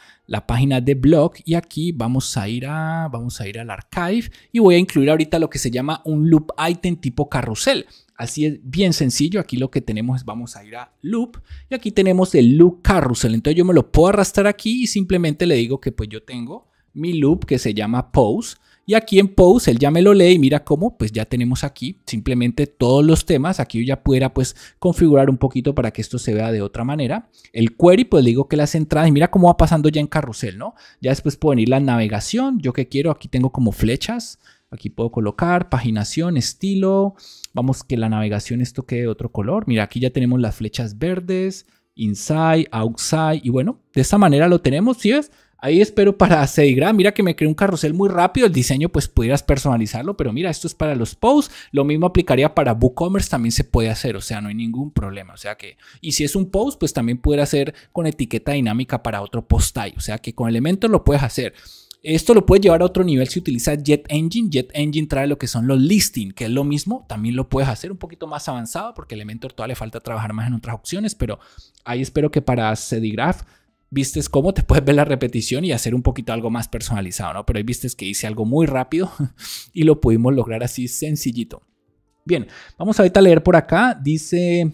página de blog y aquí vamos a ir a, vamos a ir al archive y voy a incluir ahorita lo que se llama un loop item tipo carrusel. Así es bien sencillo, aquí lo que tenemos es vamos a ir a loop y aquí tenemos el loop carrusel, entonces yo me lo puedo arrastrar aquí y simplemente le digo que pues yo tengo mi loop que se llama pose y aquí en pose él ya me lo lee y mira cómo pues ya tenemos aquí simplemente todos los temas, aquí yo ya pudiera pues configurar un poquito para que esto se vea de otra manera, el query pues le digo que las entradas y mira cómo va pasando ya en carrusel, ¿no? Ya después puedo venir la navegación, yo que quiero, aquí tengo como flechas, aquí puedo colocar paginación, estilo, Vamos que la navegación esto quede otro color. Mira, aquí ya tenemos las flechas verdes, inside, outside, y bueno, de esta manera lo tenemos, ¿sí ves? Ahí espero para seguir Mira que me creé un carrusel muy rápido. El diseño, pues pudieras personalizarlo, pero mira, esto es para los posts. Lo mismo aplicaría para WooCommerce, también se puede hacer, o sea, no hay ningún problema. O sea que, y si es un post, pues también pudiera hacer con etiqueta dinámica para otro post type. O sea que con elementos lo puedes hacer. Esto lo puedes llevar a otro nivel si utilizas Jet Engine. Jet Engine trae lo que son los listing, que es lo mismo. También lo puedes hacer un poquito más avanzado porque Elementor todavía le falta trabajar más en otras opciones, pero ahí espero que para CediGraph vistes cómo te [LAUGHS] puedes ver la repetición y hacer un poquito algo más personalizado, ¿no? Pero ahí vistes que hice algo muy rápido [LAUGHS] y lo pudimos lograr así sencillito. Bien, vamos ahorita a leer por acá. Dice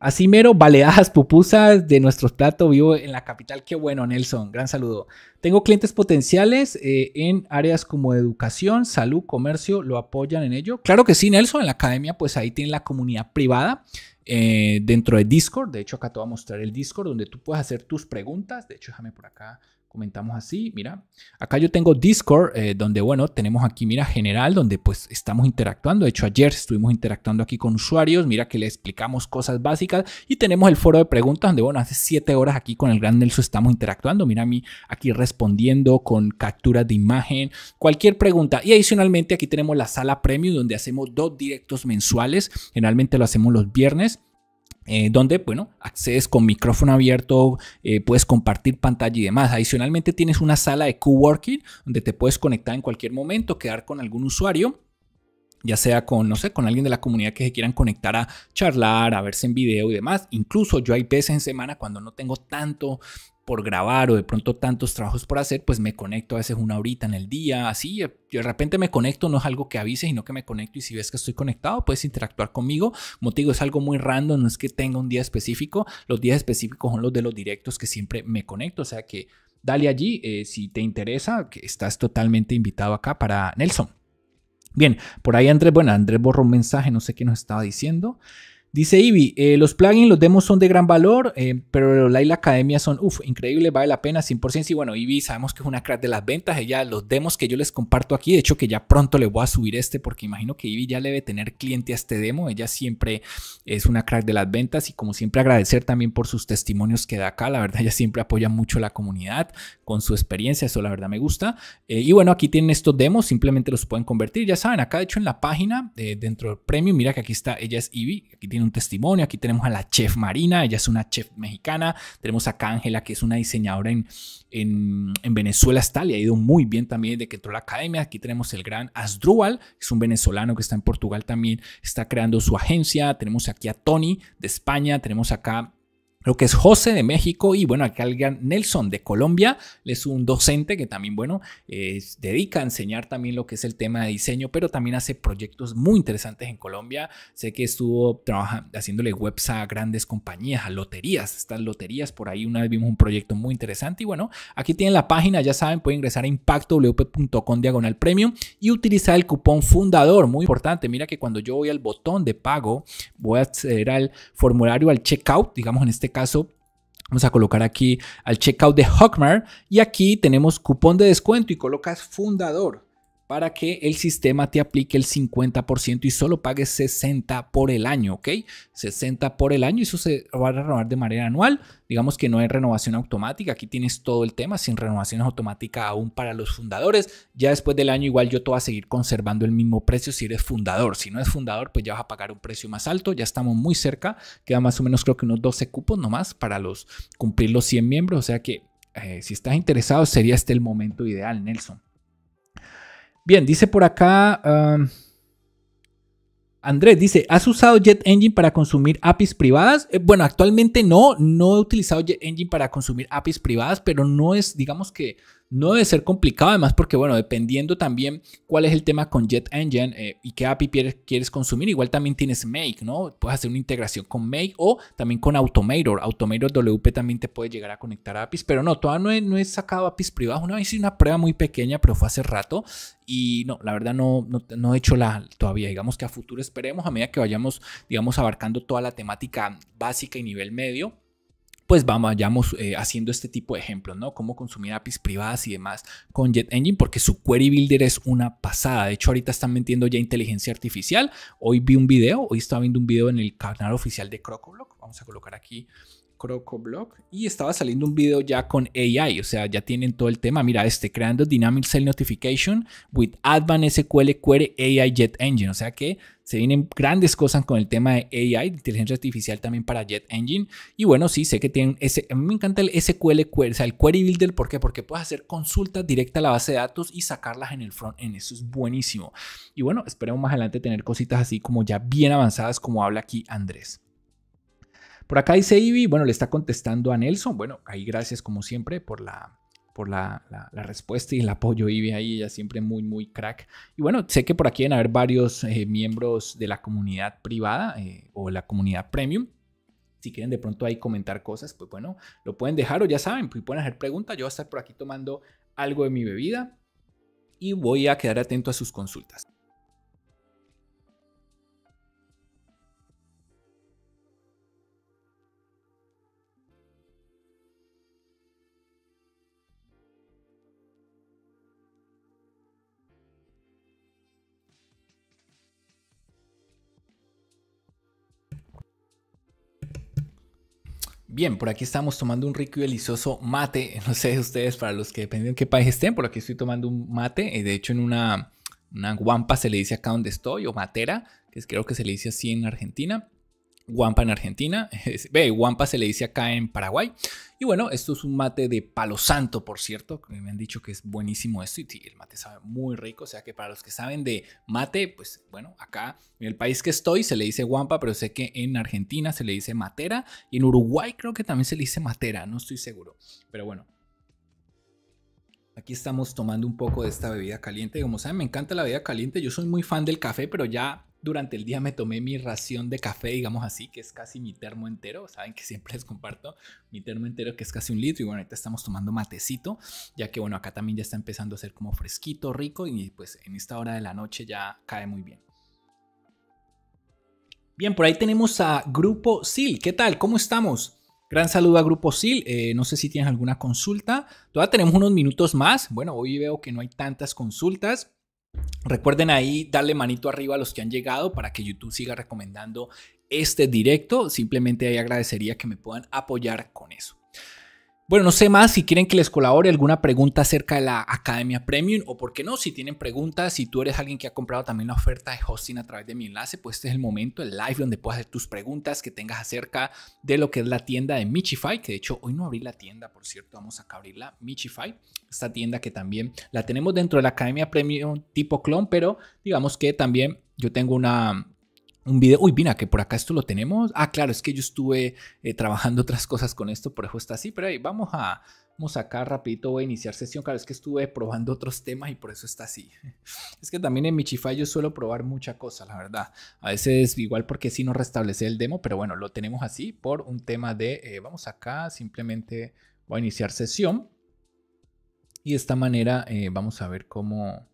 Así mero, baleadas, pupusas de nuestros platos vivo en la capital. Qué bueno, Nelson. Gran saludo. Tengo clientes potenciales eh, en áreas como educación, salud, comercio. ¿Lo apoyan en ello? Claro que sí, Nelson. En la academia, pues ahí tiene la comunidad privada eh, dentro de Discord. De hecho, acá te voy a mostrar el Discord donde tú puedes hacer tus preguntas. De hecho, déjame por acá comentamos así, mira, acá yo tengo Discord, eh, donde bueno, tenemos aquí, mira, general, donde pues estamos interactuando, de hecho ayer estuvimos interactuando aquí con usuarios, mira que le explicamos cosas básicas y tenemos el foro de preguntas, donde bueno, hace siete horas aquí con el gran Nelson estamos interactuando, mira a mí aquí respondiendo con capturas de imagen, cualquier pregunta y adicionalmente aquí tenemos la sala premium donde hacemos dos directos mensuales, generalmente lo hacemos los viernes, eh, donde, bueno, accedes con micrófono abierto, eh, puedes compartir pantalla y demás. Adicionalmente tienes una sala de coworking donde te puedes conectar en cualquier momento, quedar con algún usuario ya sea con, no sé, con alguien de la comunidad que se quieran conectar a charlar, a verse en video y demás. Incluso yo hay veces en semana cuando no tengo tanto por grabar o de pronto tantos trabajos por hacer, pues me conecto a veces una horita en el día, así, eh, de repente me conecto, no es algo que avise, sino que me conecto y si ves que estoy conectado, puedes interactuar conmigo. Como te digo, es algo muy random, no es que tenga un día específico, los días específicos son los de los directos que siempre me conecto, o sea que dale allí, eh, si te interesa, que estás totalmente invitado acá para Nelson. Bien, por ahí Andrés, bueno, Andrés borró un mensaje, no sé qué nos estaba diciendo. Dice Ivy, eh, los plugins, los demos son de gran valor, eh, pero la y la academia son, uff, increíble, vale la pena, 100%. Y bueno, Ivy sabemos que es una crack de las ventas, ella los demos que yo les comparto aquí, de hecho que ya pronto le voy a subir este porque imagino que Ivy ya le debe tener cliente a este demo, ella siempre es una crack de las ventas y como siempre agradecer también por sus testimonios que da acá, la verdad ella siempre apoya mucho a la comunidad con su experiencia, eso la verdad me gusta. Eh, y bueno, aquí tienen estos demos, simplemente los pueden convertir, ya saben, acá de hecho en la página, dentro del premium, mira que aquí está, ella es Ivy, aquí tiene un testimonio. Aquí tenemos a la chef Marina, ella es una chef mexicana. Tenemos a Ángela que es una diseñadora en, en, Venezuela, está, le ha ido muy bien también de que entró la academia. Aquí tenemos el gran Asdrúbal, que es un venezolano que está en Portugal también, está creando su agencia. Tenemos aquí a Tony de España, tenemos acá Creo que es José de México y bueno, acá alguien Nelson de Colombia, es un docente que también, bueno, dedica a enseñar también lo que es el tema de diseño, pero también hace proyectos muy interesantes en Colombia. Sé que estuvo trabajando, haciéndole webs a grandes compañías, a loterías, estas loterías, por ahí una vez vimos un proyecto muy interesante y bueno, aquí tienen la página, ya saben, pueden ingresar a impactowp.com diagonal premium y utilizar el cupón fundador, muy importante, mira que cuando yo voy al botón de pago, voy a acceder al formulario, al checkout, digamos en este caso, Vamos a colocar aquí al checkout de Hockmar y aquí tenemos cupón de descuento y colocas fundador para que el sistema te aplique el 50% y solo pagues 60 por el año, ¿ok? 60 por el año y eso se va a renovar de manera anual. Digamos que no hay renovación automática, aquí tienes todo el tema sin renovación automática aún para los fundadores. Ya después del año igual yo te voy a seguir conservando el mismo precio si eres fundador. Si no es fundador, pues ya vas a pagar un precio más alto, ya estamos muy cerca, queda más o menos creo que unos 12 cupos nomás para los cumplir los 100 miembros, o sea que eh, si estás interesado sería este el momento ideal, Nelson. Bien, dice por acá. Um, Andrés dice, ¿has usado Jet Engine para consumir APIs privadas? Eh, bueno, actualmente no, no he utilizado Jet Engine para consumir APIs privadas, pero no es, digamos que no debe ser complicado, además porque, bueno, dependiendo también cuál es el tema con Jet Engine eh, y qué API quieres consumir, igual también tienes Make, ¿no? Puedes hacer una integración con Make o también con Automator. Automator WP también te puede llegar a conectar a APIs, pero no, todavía no he, no sacado APIs privadas. Una vez hice una prueba muy pequeña, pero fue hace rato y no, la verdad no, no, no, he hecho la todavía. Digamos que a futuro esperemos a medida que vayamos, digamos, abarcando toda la temática básica y nivel medio pues vayamos eh, haciendo este tipo de ejemplos, ¿no? Cómo consumir APIs privadas y demás con Jet Engine, porque su query builder es una pasada. De hecho, ahorita están metiendo ya inteligencia artificial. Hoy vi un video, hoy estaba viendo un video en el canal oficial de Crocoblock. Vamos a colocar aquí CrocoBlock y estaba saliendo un video ya con AI, o sea, ya tienen todo el tema. Mira, este creando Dynamic Cell Notification with Advan SQL Query AI Jet Engine, o sea que se vienen grandes cosas con el tema de AI, inteligencia artificial también para Jet Engine. Y bueno, sí, sé que tienen ese, me encanta el SQL Query, o sea, el Query Builder, ¿por qué? Porque puedes hacer consultas directas a la base de datos y sacarlas en el front en eso es buenísimo. Y bueno, esperemos más adelante tener cositas así como ya bien avanzadas como habla aquí Andrés. Por acá dice Ivy, bueno, le está contestando a Nelson. Bueno, ahí gracias como siempre por la, por la, respuesta y el apoyo, Ivy, ahí ella siempre muy, muy crack. Y bueno, sé que por aquí a haber varios eh, miembros de la comunidad privada eh, o la comunidad premium. Si quieren de pronto ahí comentar cosas, pues bueno, lo pueden dejar o ya saben, pues pueden hacer preguntas. Yo voy a estar por aquí tomando algo de mi bebida y voy a quedar atento a sus consultas. Bien, por aquí estamos tomando un rico y delicioso mate. [LAUGHS] No sé ustedes, para los que dependen de qué país estén, por aquí estoy tomando un mate. Eh, de hecho, en una, una guampa se le dice acá donde estoy, o matera, que creo que se le dice así en Argentina. Guampa en Argentina, [LAUGHS] ve, Guampa se le dice acá en Paraguay. Y bueno, esto es un mate de palo santo, por cierto, me han dicho que es buenísimo esto y el mate sabe muy rico, o sea que para los que saben de mate, pues bueno, acá en el país que estoy se le dice Guampa, pero sé que en Argentina se le dice matera y en Uruguay creo que también se le dice matera, no estoy seguro, pero bueno. Aquí estamos tomando un poco de esta bebida caliente. Como saben, me encanta la bebida caliente. Yo soy muy fan del café, pero ya durante el día me tomé mi ración de café, digamos así, que es casi mi termo entero. Saben que siempre les comparto mi termo entero, que es casi un litro. Y bueno, ahorita estamos tomando matecito, ya que bueno, acá también ya está empezando a ser como fresquito, rico. Y pues en esta hora de la noche ya cae muy bien. Bien, por ahí tenemos a Grupo SIL. ¿Qué tal? ¿Cómo estamos? Gran saludo a Grupo SIL. Eh, no sé si tienes alguna consulta. Todavía tenemos unos minutos más. Bueno, hoy veo que no hay tantas consultas. Recuerden ahí darle manito arriba a los que han llegado para que YouTube siga recomendando este directo. Simplemente ahí agradecería que me puedan apoyar con eso. Bueno, no sé más si quieren que les colabore alguna pregunta acerca de la Academia Premium o por qué no, si tienen preguntas, si tú eres alguien que ha comprado también la oferta de hosting a través de mi enlace, pues este es el momento, el live donde puedes hacer tus preguntas que tengas acerca de lo que es la tienda de Michify, que de hecho hoy no abrí la tienda, por cierto, vamos a abrirla, Michify, esta tienda que también la tenemos dentro de la Academia Premium tipo clon, pero digamos que también yo tengo una un video. Uy, mira, que por acá esto lo tenemos. Ah, claro, es que yo estuve eh, trabajando [LAUGHS] otras cosas con esto, por eso está así, pero ahí vamos a, vamos acá rapidito, voy a iniciar sesión. Claro, es que estuve probando otros temas y por eso está así. [LAUGHS] Es que también en Michify yo suelo probar mucha cosa, la verdad. A veces igual porque si no restablece el demo, pero bueno, lo tenemos así por un tema de, eh, vamos acá, simplemente voy a iniciar sesión. Y de esta manera eh, vamos a ver cómo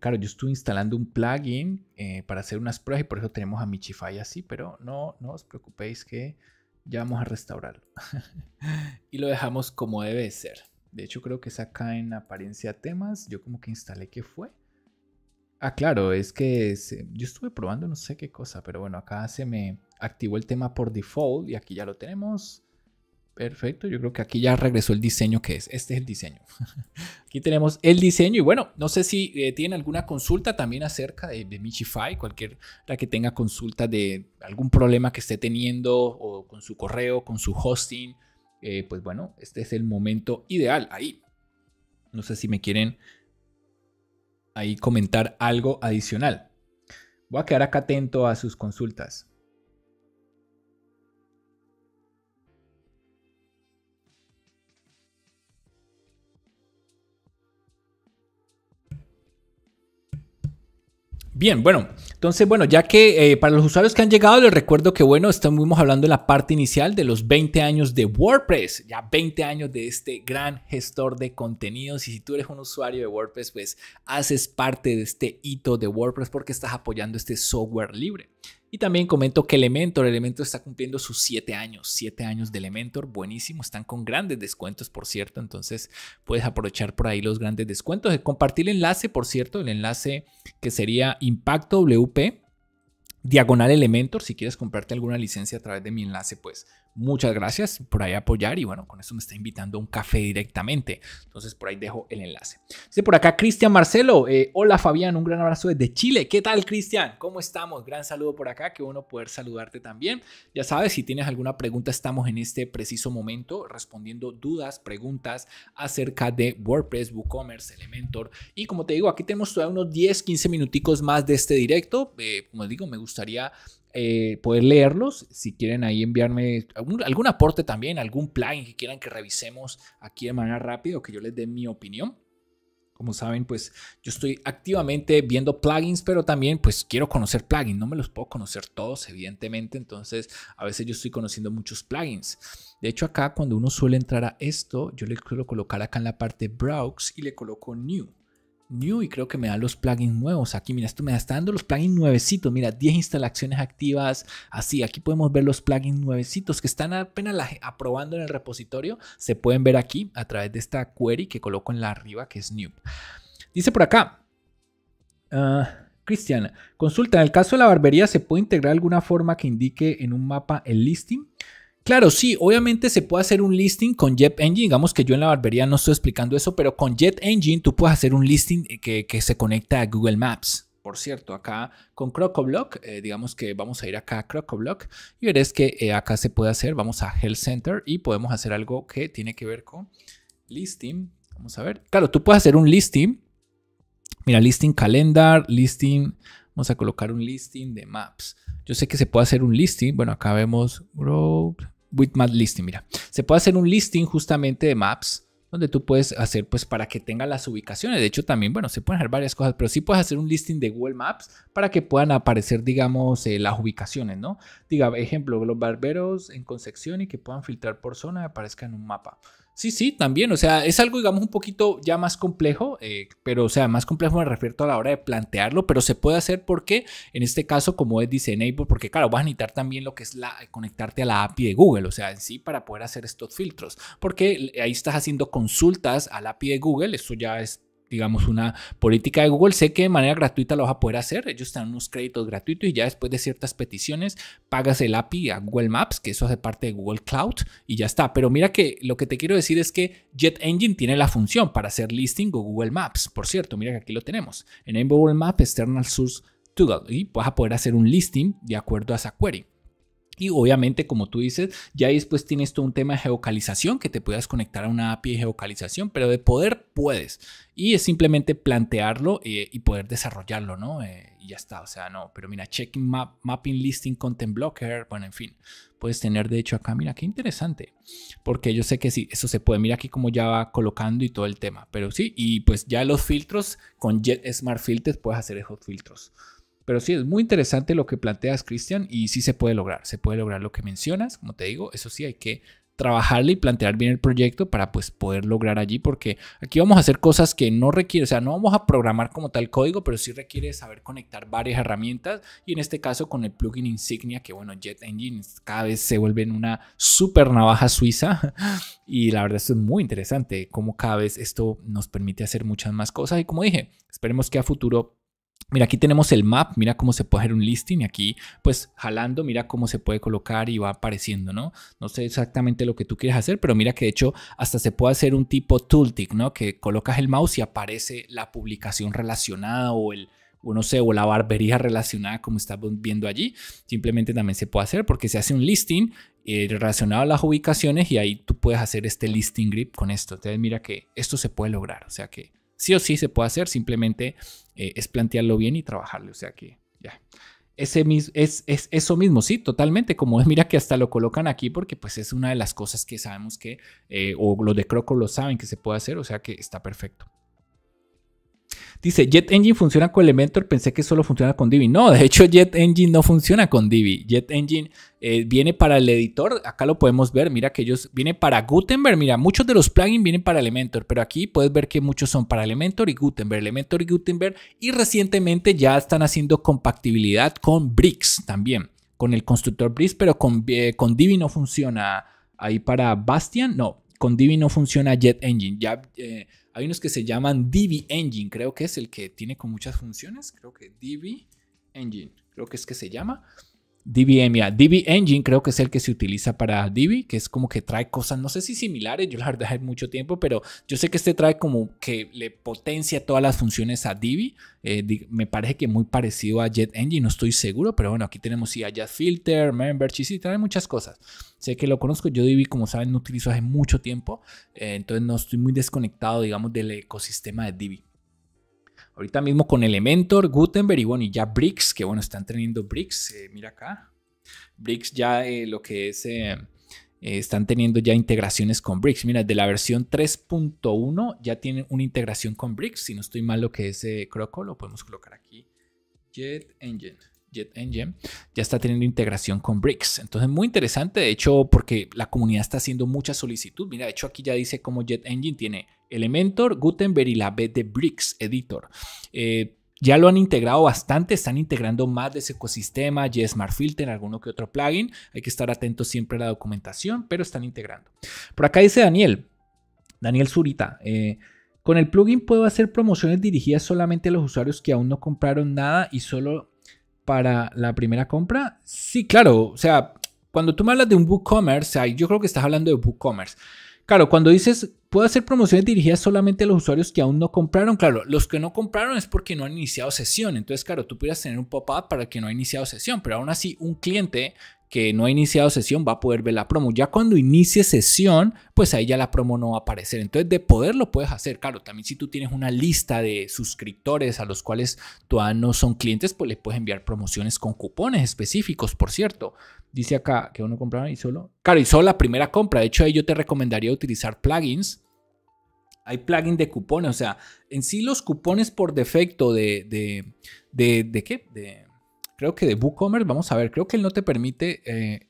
Claro, yo estuve instalando un plugin eh, para hacer unas pruebas y por eso tenemos a Michify así, pero no, no os preocupéis que ya vamos a restaurarlo. [LAUGHS] y lo dejamos como debe ser. De hecho, creo que es acá en apariencia temas. Yo como que instalé que fue. Ah, claro, es que yo estuve probando no sé qué cosa, pero bueno, acá se me activó el tema por default y aquí ya lo tenemos. Perfecto, yo creo que aquí ya regresó el diseño que es. Este es el diseño. [LAUGHS] aquí tenemos el diseño y bueno, no sé si eh, tienen alguna consulta también acerca de, Michify, cualquier la que tenga consulta de algún problema que esté teniendo o con su correo, con su hosting, eh, pues bueno, este es el momento ideal ahí. No sé si me quieren ahí comentar algo adicional. Voy a quedar acá atento a sus consultas. Bien, bueno, entonces, bueno, ya que eh, para los usuarios que han llegado, les recuerdo que, bueno, estamos hablando de la parte inicial de los 20 años de WordPress, ya 20 años de este gran gestor de contenidos. Y si tú eres un usuario de WordPress, pues haces parte de este hito de WordPress porque estás apoyando este software libre. Y también comento que Elementor, Elementor está cumpliendo sus 7 años, 7 años de Elementor, buenísimo, están con grandes descuentos, por cierto, entonces puedes aprovechar por ahí los grandes descuentos. Eh, compartí el enlace, por cierto, el enlace que sería Impacto WP, diagonal Elementor, si quieres comprarte alguna licencia a través de mi enlace, pues muchas gracias por ahí apoyar y bueno, con eso me está invitando a un café directamente. Entonces por ahí dejo el enlace. por acá Cristian Marcelo, eh, hola Fabián, un gran abrazo desde Chile. ¿Qué tal Cristian? ¿Cómo estamos? Gran saludo por acá, qué bueno poder saludarte también. Ya sabes, si tienes alguna pregunta, estamos en este preciso momento respondiendo dudas, preguntas acerca de WordPress, WooCommerce, Elementor. Y como te digo, aquí tenemos todavía unos 10, 15 minuticos más de este directo. Como eh, como digo, me gustaría eh, poder leerlos. Si quieren ahí enviarme algún, aporte también, algún plugin que quieran que revisemos aquí de manera rápida o que yo les dé mi opinión. Como saben, pues yo estoy activamente viendo plugins, pero también pues quiero conocer plugins. No me los puedo conocer todos, evidentemente. Entonces, a veces yo estoy conociendo muchos plugins. De hecho, acá cuando uno suele entrar a esto, yo le quiero colocar acá en la parte Browse y le coloco New. New y creo que me da los plugins nuevos. Aquí, mira, esto me está dando los plugins nuevecitos. Mira, 10 instalaciones activas. Así, aquí podemos ver los plugins nuevecitos que están apenas aprobando en el repositorio. Se pueden ver aquí a través de esta query que coloco en la arriba, que es New. Dice por acá. cristiana ah, Cristian, consulta, en el caso de la barbería, ¿se puede integrar alguna forma que indique en un mapa el listing? Claro, sí, obviamente se puede hacer un listing con Jet Engine. Digamos que yo en la barbería no estoy explicando eso, pero con Jet Engine tú puedes hacer un listing eh, que, se conecta a Google Maps. Por cierto, acá con CrocoBlock, eh, digamos que vamos a ir acá a CrocoBlock y veréis que eh, acá se puede hacer, vamos a Health Center y podemos hacer algo que tiene que ver con listing. Vamos a ver. Claro, tú puedes hacer un listing. Mira, listing calendar, listing. Vamos a colocar un listing de maps. Yo sé que se puede hacer un listing. Bueno, acá vemos with map listing, mira, se puede hacer un listing justamente de maps donde tú puedes hacer pues para que tenga las ubicaciones. De hecho también, bueno, se pueden hacer varias cosas, pero sí puedes hacer un listing de Google Maps para que puedan aparecer, digamos, eh, las ubicaciones, ¿no? Diga, ejemplo, los barberos en Concepción y que puedan filtrar por zona y aparezca en un mapa. Sí, sí, también. O sea, es algo, digamos, un poquito ya más complejo, eh, pero, o sea, más complejo me refiero a la hora de plantearlo, pero se puede hacer porque, en este caso, como es, dice porque, claro, vas a necesitar también lo que es la, conectarte a la API de Google, o sea, en sí, para poder hacer estos filtros, porque eh, ahí estás haciendo consultas a la API de Google, eso ya es digamos, una política de Google, sé que de manera gratuita lo vas a poder hacer. Ellos te dan unos créditos gratuitos y ya después de ciertas peticiones pagas el API a Google Maps, que eso hace parte de Google Cloud y ya está. Pero mira que lo que te quiero decir es que Jet Engine tiene la función para hacer listing o Google Maps. Por cierto, mira que aquí lo tenemos. En Google Map External Source tool y vas a poder hacer un listing de acuerdo a esa query. Y obviamente, como tú dices, ya después tienes todo un tema de geocalización, que te puedas conectar a una API de geocalización, pero de poder puedes. Y es simplemente plantearlo eh, y poder desarrollarlo, ¿no? Eh, y ya está, o sea, no. Pero mira, checking map, mapping, listing, content blocker, bueno, en fin. Puedes tener, de hecho, acá, mira, qué interesante. Porque yo sé que sí, eso se puede. Mira aquí cómo ya va colocando y todo el tema. Pero sí, y pues ya los filtros, con Jet Smart Filters puedes hacer esos filtros. Pero sí, es muy interesante lo que planteas, Cristian, y sí se puede lograr. Se puede lograr lo que mencionas, como te digo, eso sí hay que trabajarle y plantear bien el proyecto para pues poder lograr allí porque aquí vamos a hacer cosas que no requiere, o sea, no vamos a programar como tal código, pero sí requiere saber conectar varias herramientas y en este caso con el plugin Insignia que bueno, Jet Engine cada vez se en una super navaja suiza [LAUGHS] y la verdad esto es muy interesante como cada vez esto nos permite hacer muchas más cosas y como dije, esperemos que a futuro Mira, aquí tenemos el map, mira cómo se puede hacer un listing y aquí pues jalando, mira cómo se puede colocar y va apareciendo, ¿no? No sé exactamente lo que tú quieres hacer, pero mira que de hecho hasta se puede hacer un tipo tooltip, ¿no? Que colocas el mouse y aparece la publicación relacionada o el, uno no sé, o la barbería relacionada como estamos viendo allí, simplemente también se puede hacer porque se hace un listing eh, relacionado a las ubicaciones y ahí tú puedes hacer este listing grip con esto. Entonces mira que esto se puede lograr, o sea que sí o sí se puede hacer, simplemente eh, es plantearlo bien y trabajarle. O sea que ya. Ese es, eso mismo, sí, totalmente. Como es [LAUGHS] mira que hasta lo colocan aquí porque pues es una de las cosas que sabemos que, eh, o los de Croco lo saben que se puede hacer, o sea que está perfecto. Dice, Jet Engine funciona con Elementor, pensé que solo funciona con Divi. No, de hecho [LAUGHS] Jet Engine no funciona con Divi. Jet Engine eh, viene para el editor, acá lo podemos ver, mira que ellos, viene para Gutenberg, mira, muchos de los plugins vienen para Elementor, pero aquí puedes ver que muchos son para Elementor y Gutenberg, Elementor y Gutenberg, y recientemente ya están haciendo compatibilidad con Bricks también, con el constructor Bricks, pero con, eh, Divi no funciona ahí para Bastian, no, con Divi no funciona Jet Engine, ya... Eh, hay unos que se llaman DB Engine, creo que es el que tiene con muchas funciones, creo que DB Engine, creo que es que se llama. DBM DB Engine creo que es el que se utiliza para DB, que es como que trae cosas, no sé si similares, yo la verdad hace mucho tiempo, pero yo sé que este trae como que le potencia todas las funciones a DB. Eh, me parece que muy parecido a Jet Engine, no estoy seguro, pero bueno, aquí tenemos si a Jet Filter, Member, sí, trae muchas cosas. Sé que lo conozco, yo DB, como saben, no utilizo hace mucho tiempo, eh, entonces no estoy muy desconectado, digamos, del ecosistema de DB. Ahorita mismo con Elementor, Gutenberg y bueno, y ya Bricks, que bueno, están teniendo Bricks, eh, mira acá. Bricks ya eh, lo que es, eh, están teniendo ya integraciones con Bricks. Mira, de la versión 3.1 ya tienen una integración con Bricks. Si no estoy mal, lo que es Croco, lo podemos colocar aquí. Jet Engine. Jet Engine ya está teniendo integración con Bricks. Entonces, muy interesante, de hecho, porque la comunidad está haciendo mucha solicitud. Mira, de hecho, aquí ya dice cómo Jet Engine tiene Elementor, Gutenberg y la B de Bricks Editor. Eh, ya lo han integrado bastante, están integrando más de ese ecosistema, Smart Filter, alguno que otro plugin. Hay que estar atento siempre a la documentación, pero están integrando. Por acá dice Daniel, Daniel Zurita. Eh, con el plugin puedo hacer promociones dirigidas solamente a los usuarios que aún no compraron nada y solo para la primera compra. Sí, claro. O sea, cuando tú me hablas de un WooCommerce, yo creo que estás hablando de WooCommerce. Claro, cuando dices Puedo hacer promociones dirigidas solamente a los usuarios que aún no compraron. Claro, los que no compraron es porque no han iniciado sesión. Entonces, claro, tú pudieras tener un pop-up para que no ha iniciado sesión, pero aún así un cliente que no ha iniciado sesión va a poder ver la promo. Ya cuando inicie sesión, pues ahí ya la promo no va a aparecer. Entonces, de poder lo puedes hacer. Claro, también si tú tienes una lista de suscriptores a los cuales tú no son clientes, pues le puedes enviar promociones con cupones específicos, por cierto. Dice acá que uno compraba y solo. Claro, y solo la primera compra. De hecho, ahí yo te recomendaría utilizar plugins. Hay plugin de cupones. O sea, en sí los cupones por defecto de. ¿De, de, de qué? De creo que de WooCommerce, vamos a ver, creo que él no te permite, eh,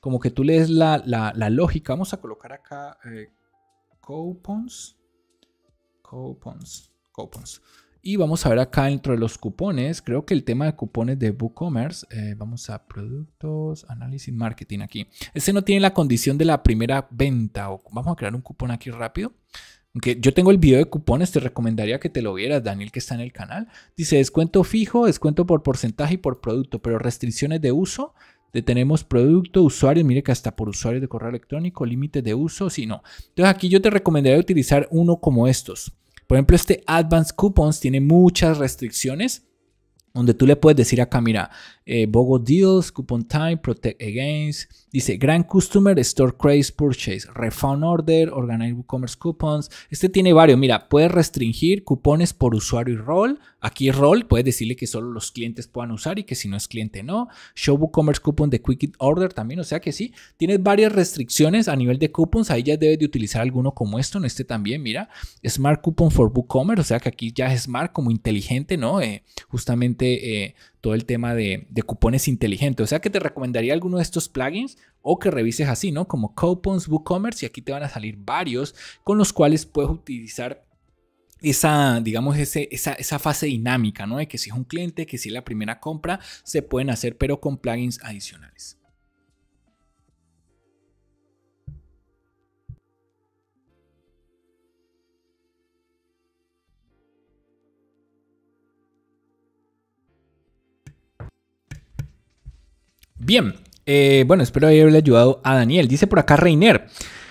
como que tú lees la, la, lógica. Vamos a colocar acá eh, coupons, coupons, coupons. Y vamos a ver acá dentro de los cupones, creo que el tema de cupones de WooCommerce, eh, vamos a productos, análisis, marketing aquí. Ese no tiene la condición de la primera venta, vamos a crear un cupón aquí rápido. Aunque yo tengo el video de cupones, te recomendaría que te lo vieras, Daniel, que está en el canal. Dice descuento fijo, descuento por porcentaje y por producto, pero restricciones de uso. Tenemos producto, usuario, mire que hasta por usuario de correo electrónico, límite de uso, si no. Entonces aquí yo te recomendaría utilizar uno como estos. Por ejemplo, este Advanced Coupons tiene muchas restricciones donde tú le puedes decir acá, mira, eh, Bogo Deals, Coupon Time, Protect Against, dice Grand Customer Store Craze Purchase, Refund Order, Organize WooCommerce Coupons. Este tiene varios, mira, puedes restringir cupones por usuario y rol, Aquí Roll, puedes decirle que solo los clientes puedan usar y que si no es cliente no. Show WooCommerce Coupon de Quick Order también, o sea que sí. Tienes varias restricciones a nivel de coupons, ahí ya debes de utilizar alguno como esto, no este también, mira. Smart Coupon for WooCommerce, o sea que aquí ya es Smart como inteligente, ¿no? Eh, justamente eh, todo el tema de, de, cupones inteligentes. O sea que te recomendaría alguno de estos plugins o que revises así, ¿no? Como Coupons, BookCommerce, y aquí te van a salir varios con los cuales puedes utilizar esa, digamos, esa, fase dinámica, ¿no? De que si es un cliente, que si es la primera compra, se pueden hacer, pero con plugins adicionales. Bien, eh, bueno, espero haberle ayudado a Daniel. Dice por acá Reiner,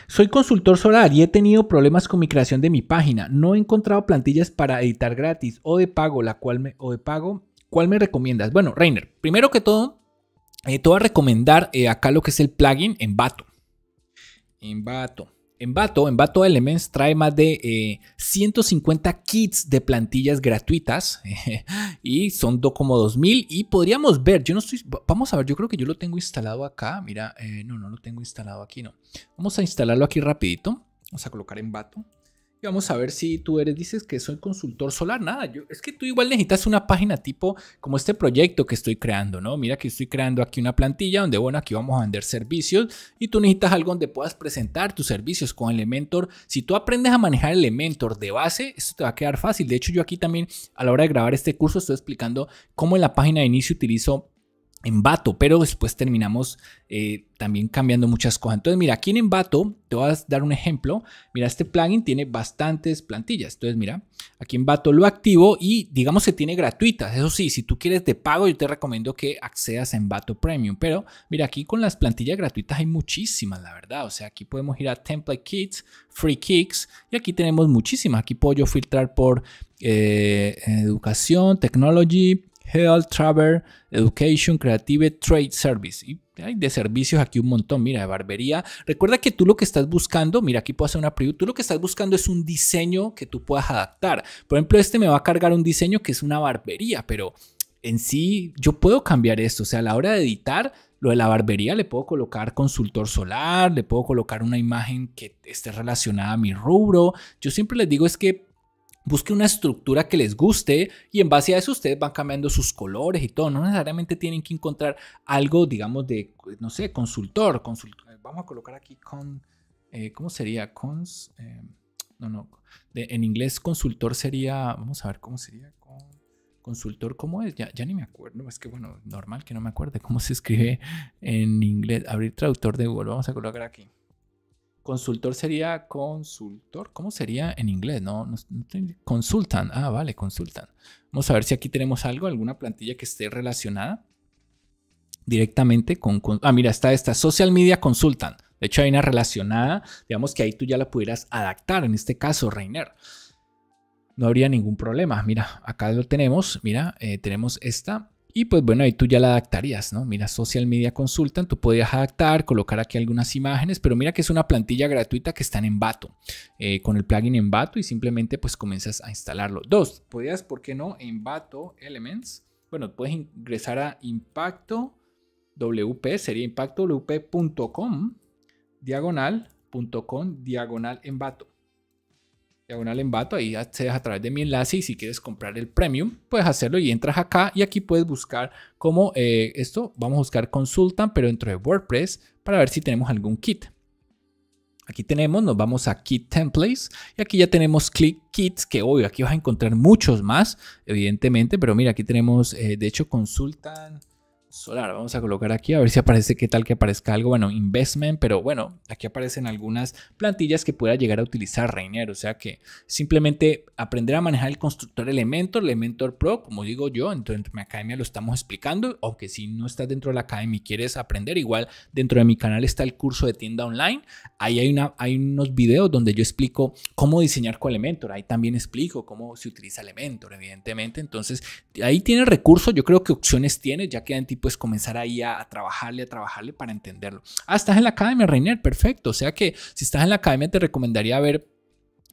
soy consultor solar y he tenido problemas con mi creación de mi página. No he encontrado plantillas para editar gratis o de pago, la cual me, o de pago, ¿cuál me recomiendas? Bueno, Reiner, primero que todo, eh, te voy a recomendar eh, acá lo que es el plugin Envato. Envato. En BATO, en BATO Elements trae más de 150 eh, kits de plantillas gratuitas [LAUGHS] y son como 2000 y podríamos ver, yo no estoy, vamos a ver, yo creo que yo lo tengo instalado acá, mira, eh, no, no lo tengo instalado aquí, no. Vamos a instalarlo aquí rapidito, vamos a colocar en BATO. Y vamos a ver si tú eres, dices que soy consultor solar. Nada, yo, es que tú igual necesitas una página tipo como este proyecto que estoy creando, ¿no? Mira que estoy creando aquí una plantilla donde, bueno, aquí vamos a vender servicios y tú necesitas algo donde puedas presentar tus servicios con Elementor. Si tú aprendes a manejar Elementor de base, esto te va a quedar fácil. De hecho, yo aquí también a la hora de grabar este curso estoy explicando cómo en la página de inicio utilizo en Bato, pero después terminamos eh, también cambiando muchas cosas. Entonces, mira, aquí en BATO, te voy a dar un ejemplo. Mira, este plugin tiene bastantes plantillas. Entonces, mira, aquí en BATO lo activo y digamos que tiene gratuitas. Eso sí, si tú quieres de pago, yo te recomiendo que accedas a BATO Premium. Pero mira, aquí con las plantillas gratuitas hay muchísimas, la verdad. O sea, aquí podemos ir a Template Kits, Free Kicks y aquí tenemos muchísimas. Aquí puedo yo filtrar por eh, educación, technology, Health Travel Education Creative Trade Service. Y hay de servicios aquí un montón, mira, de barbería. Recuerda que tú lo que estás buscando, mira, aquí puedo hacer una preview, tú lo que estás buscando es un diseño que tú puedas adaptar. Por ejemplo, este me va a cargar un diseño que es una barbería, pero en sí yo puedo cambiar esto, o sea, a la hora de editar, lo de la barbería le puedo colocar consultor solar, le puedo colocar una imagen que esté relacionada a mi rubro. Yo siempre les digo es que Busque una estructura que les guste y en base a eso ustedes van cambiando sus colores y todo. No necesariamente tienen que encontrar algo, digamos, de, no sé, consultor. consult Vamos a colocar aquí con, eh, ¿cómo sería? Cons, eh, no, no. en inglés consultor sería, vamos a ver cómo sería. Con, consultor, ¿cómo es? Ya, ya ni me acuerdo. Es que, bueno, normal que no me acuerde cómo se escribe en inglés. Abrir traductor de Google. Vamos a colocar aquí. Consultor sería consultor. ¿Cómo sería en inglés? No, consultan. Ah, vale, consultan. Vamos a ver si aquí tenemos algo, alguna plantilla que esté relacionada directamente con, ah, mira, está esta, social media consultan. De hecho, hay una relacionada, digamos que ahí tú ya la pudieras adaptar, en este caso, Reiner. No habría ningún problema. Mira, acá lo tenemos, mira, eh, tenemos esta. Y pues bueno, ahí tú ya la adaptarías, ¿no? Mira, Social Media Consultant, tú podías adaptar, colocar aquí algunas imágenes, pero mira que es una plantilla gratuita que está en Envato, eh, con el plugin Envato y simplemente pues comienzas a instalarlo. Dos, podrías, ¿por qué no? Envato Elements. Bueno, puedes ingresar a Impacto WP, sería impactowp.com, diagonal, punto com, diagonal Envato diagonal embato, ahí accedes a través de mi enlace y si quieres comprar el premium, puedes hacerlo y entras acá y aquí puedes buscar como eh, esto, vamos a buscar consultan, pero dentro de WordPress para ver si tenemos algún kit. Aquí tenemos, nos vamos a Kit Templates y aquí ya tenemos Click Kits, que obvio, aquí vas a encontrar muchos más, evidentemente, pero mira, aquí tenemos, eh, de hecho, consultan solar. Vamos a colocar aquí a ver si aparece, qué tal que aparezca algo. Bueno, investment, pero bueno, aquí aparecen algunas plantillas que pueda llegar a utilizar Rainer. O sea que simplemente aprender a manejar el constructor Elementor, Elementor Pro, como digo yo, dentro de mi academia lo estamos explicando. Aunque si no estás dentro de la academia y quieres aprender, igual dentro de mi canal está el curso de tienda online. Ahí hay, una, hay unos videos donde yo explico cómo diseñar con Elementor. Ahí también explico cómo se utiliza Elementor, evidentemente. Entonces, ahí tiene recursos. Yo creo que opciones tiene, ya que en tipo pues comenzar ahí a, a, trabajarle, a trabajarle para entenderlo. Ah, estás en la academia, Reiner, perfecto. O sea que si estás en la academia te recomendaría ver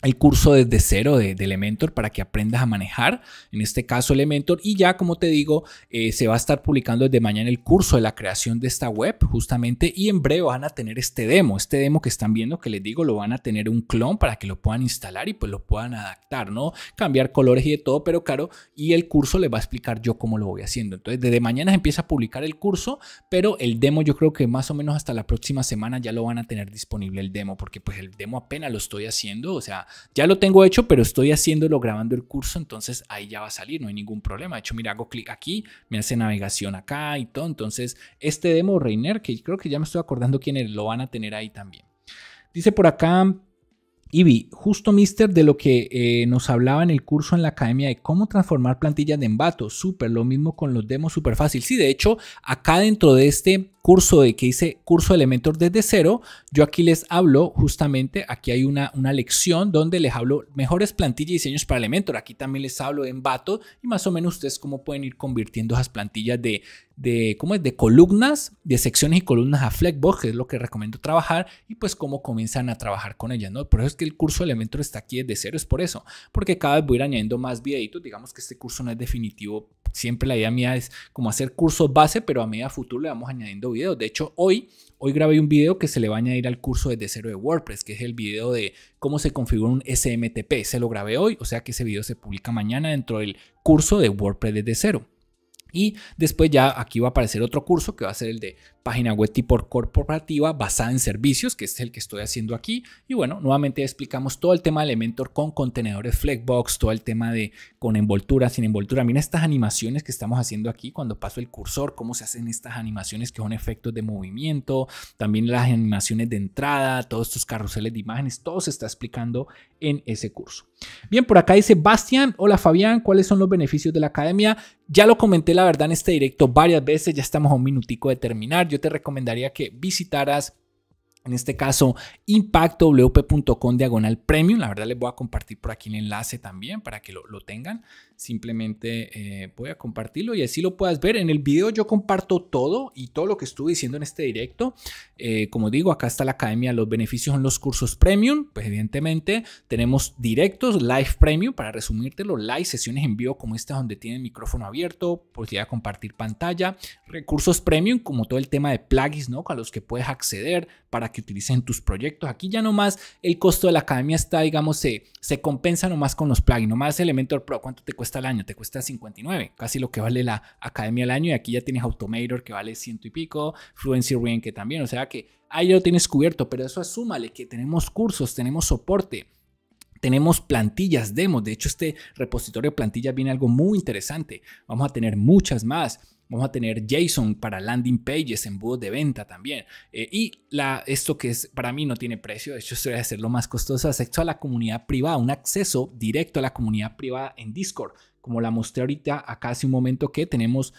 el curso desde cero de, Elementor para que aprendas a manejar, en este caso Elementor. Y ya, como te digo, eh, se va a estar publicando desde mañana el curso de la creación de esta web, justamente, y en breve van a tener este demo. Este demo que están viendo, que les digo, lo van a tener un clon para que lo puedan instalar y pues lo puedan adaptar, ¿no? Cambiar colores y de todo, pero claro, y el curso les va a explicar yo cómo lo voy haciendo. Entonces, desde mañana se empieza a publicar el curso, pero el demo yo creo que más o menos hasta la próxima semana ya lo van a tener disponible el demo, porque pues el demo apenas lo estoy haciendo, o sea, ya lo tengo hecho, pero estoy haciéndolo grabando el curso, entonces ahí ya va a salir, no hay ningún problema. De hecho, mira, hago clic aquí, me hace navegación acá y todo. Entonces, este demo Reiner, que creo que ya me estoy acordando es. lo van a tener ahí también. Dice por acá, Ivy, justo Mister de lo que eh, nos hablaba en el curso en la academia de cómo transformar plantillas de embato, súper, lo mismo con los demos, súper fácil. Sí, de hecho, acá dentro de este curso de que hice curso elementos Elementor desde cero, yo aquí les hablo justamente, aquí hay una, una lección donde les hablo mejores plantillas y diseños para Elementor. Aquí también les hablo en Bato y más o menos ustedes cómo pueden ir convirtiendo esas plantillas de, de, ¿cómo es? de columnas, de secciones y columnas a Flexbox, que es lo que recomiendo trabajar, y pues cómo comienzan a trabajar con ellas, ¿no? Por eso es que el curso Elementor está aquí desde cero, es por eso, porque cada vez voy a ir añadiendo más videitos, digamos que este curso no es definitivo, siempre la idea mía es como hacer cursos base, pero a medida futuro le vamos añadiendo de hecho, hoy, hoy grabé un video que se le va a añadir al curso desde cero de WordPress, que es el video de cómo se configura un SMTP. Se lo grabé hoy, o sea que ese video se publica mañana dentro del curso de WordPress desde cero. Y después ya aquí va a aparecer otro curso que va a ser el de página web tipo corporativa basada en servicios, que es el que estoy haciendo aquí. Y bueno, nuevamente explicamos todo el tema de Elementor con contenedores Flexbox, todo el tema de con envoltura, sin envoltura. mira estas animaciones que estamos haciendo aquí cuando paso el cursor, cómo se hacen estas animaciones que son efectos de movimiento, también las animaciones de entrada, todos estos carruseles de imágenes, todo se está explicando en ese curso. Bien, por acá dice Bastian, hola Fabián, ¿cuáles son los beneficios de la academia? Ya lo comenté la verdad en este directo varias veces, ya estamos a un minutico de terminar. Yo te recomendaría que visitaras en este caso impactwp.com diagonal premium. La verdad les voy a compartir por aquí el enlace también para que lo, tengan. Simplemente eh, voy a compartirlo y así lo puedas ver. En el video yo comparto todo y todo lo que estuve diciendo en este directo. Eh, como digo, acá está la academia. Los beneficios en los cursos premium. Pues evidentemente tenemos directos, live premium para resumírtelo, live sesiones en vivo como esta donde tienen micrófono abierto, posibilidad pues, de compartir pantalla, recursos premium como todo el tema de plugins, ¿no? A los que puedes acceder para que utilicen tus proyectos. Aquí ya nomás el costo de la academia está, digamos, se, se compensa nomás con los plugins, nomás Elementor Pro, ¿cuánto te cuesta al año? Te cuesta 59, casi lo que vale la academia al año y aquí ya tienes Automator que vale ciento y pico, Fluency Ring que también, o sea que ahí ya lo tienes cubierto, pero eso asúmale que tenemos cursos, tenemos soporte tenemos plantillas, demos. De hecho, este repositorio de plantillas viene algo muy interesante. Vamos a tener muchas más. Vamos a tener JSON para landing pages, embudos de venta también. Eh, y la, esto que es para mí no tiene precio, de hecho esto debe ser lo más costoso, acceso a la comunidad privada, un acceso directo a la comunidad privada en Discord. Como la mostré ahorita acá hace un momento que tenemos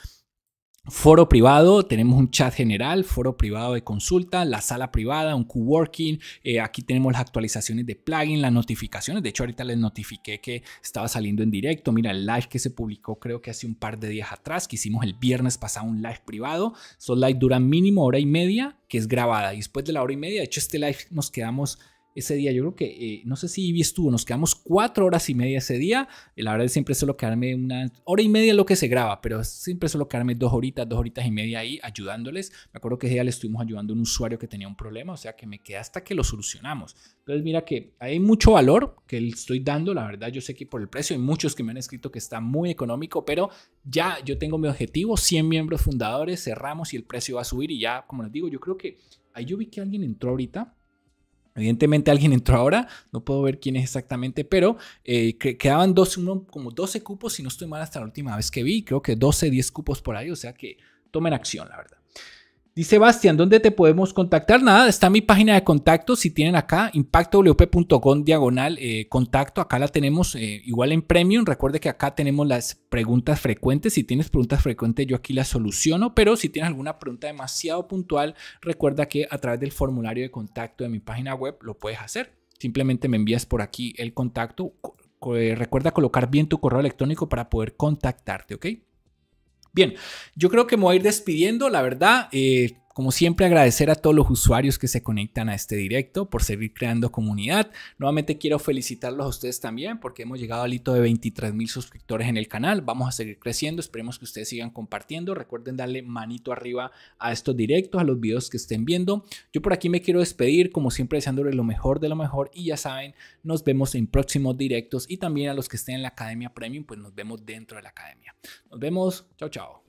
Foro privado, tenemos un chat general, foro privado de consulta, la sala privada, un coworking. Eh, aquí tenemos las actualizaciones de plugin, las notificaciones. De hecho, ahorita les notifiqué que estaba saliendo en directo. Mira, el live que se publicó creo que hace un par de días atrás, que hicimos el viernes pasado un live privado. Esos live duran mínimo hora y media, que es grabada. Y después de la hora y media, de hecho, este live nos quedamos ese día. Yo creo que, eh, no sé si Ivy estuvo, nos quedamos cuatro horas y media ese día. Eh, la verdad, siempre solo quedarme una hora y media lo que se graba, pero siempre solo quedarme dos horitas, dos horitas y media ahí ayudándoles. Me acuerdo que ese día le estuvimos ayudando a un usuario que tenía un problema, o sea que me quedé hasta que lo solucionamos. Entonces, mira que hay mucho valor que le estoy dando. La verdad, yo sé que por el precio hay muchos que me han escrito que está muy económico, pero ya yo tengo mi objetivo: 100 miembros fundadores, cerramos y el precio va a subir. Y ya, como les digo, yo creo que ahí yo vi que alguien entró ahorita Evidentemente alguien entró ahora, no puedo ver quién es exactamente, pero eh, quedaban 12, uno, como 12 cupos, si no estoy mal hasta la última vez que vi, creo que 12, 10 cupos por ahí, o sea que tomen acción, la verdad. Dice Bastian, ¿dónde te podemos contactar? Nada, está mi página de contacto, si tienen acá, impactowp.com diagonal eh, contacto, acá la tenemos eh, igual en premium, recuerde que acá tenemos las preguntas frecuentes, si tienes preguntas frecuentes yo aquí las soluciono, pero si tienes alguna pregunta demasiado puntual, recuerda que a través del formulario de contacto de mi página web lo puedes hacer, simplemente me envías por aquí el contacto, eh, recuerda colocar bien tu correo electrónico para poder contactarte, ¿ok? Bien, yo creo que me voy a ir despidiendo, la verdad. Eh, como siempre, agradecer a todos los usuarios que se conectan a este directo por seguir creando comunidad. Nuevamente quiero felicitarlos a ustedes también porque hemos llegado al hito de 23 mil suscriptores en el canal. Vamos a seguir creciendo. Esperemos que ustedes sigan compartiendo. Recuerden darle manito arriba a estos directos, a los videos que estén viendo. Yo por aquí me quiero despedir, como siempre, deseándoles lo mejor de lo mejor. Y ya saben, nos vemos en próximos directos y también a los que estén en la Academia Premium, pues nos vemos dentro de la Academia. Nos vemos. Chao, chao.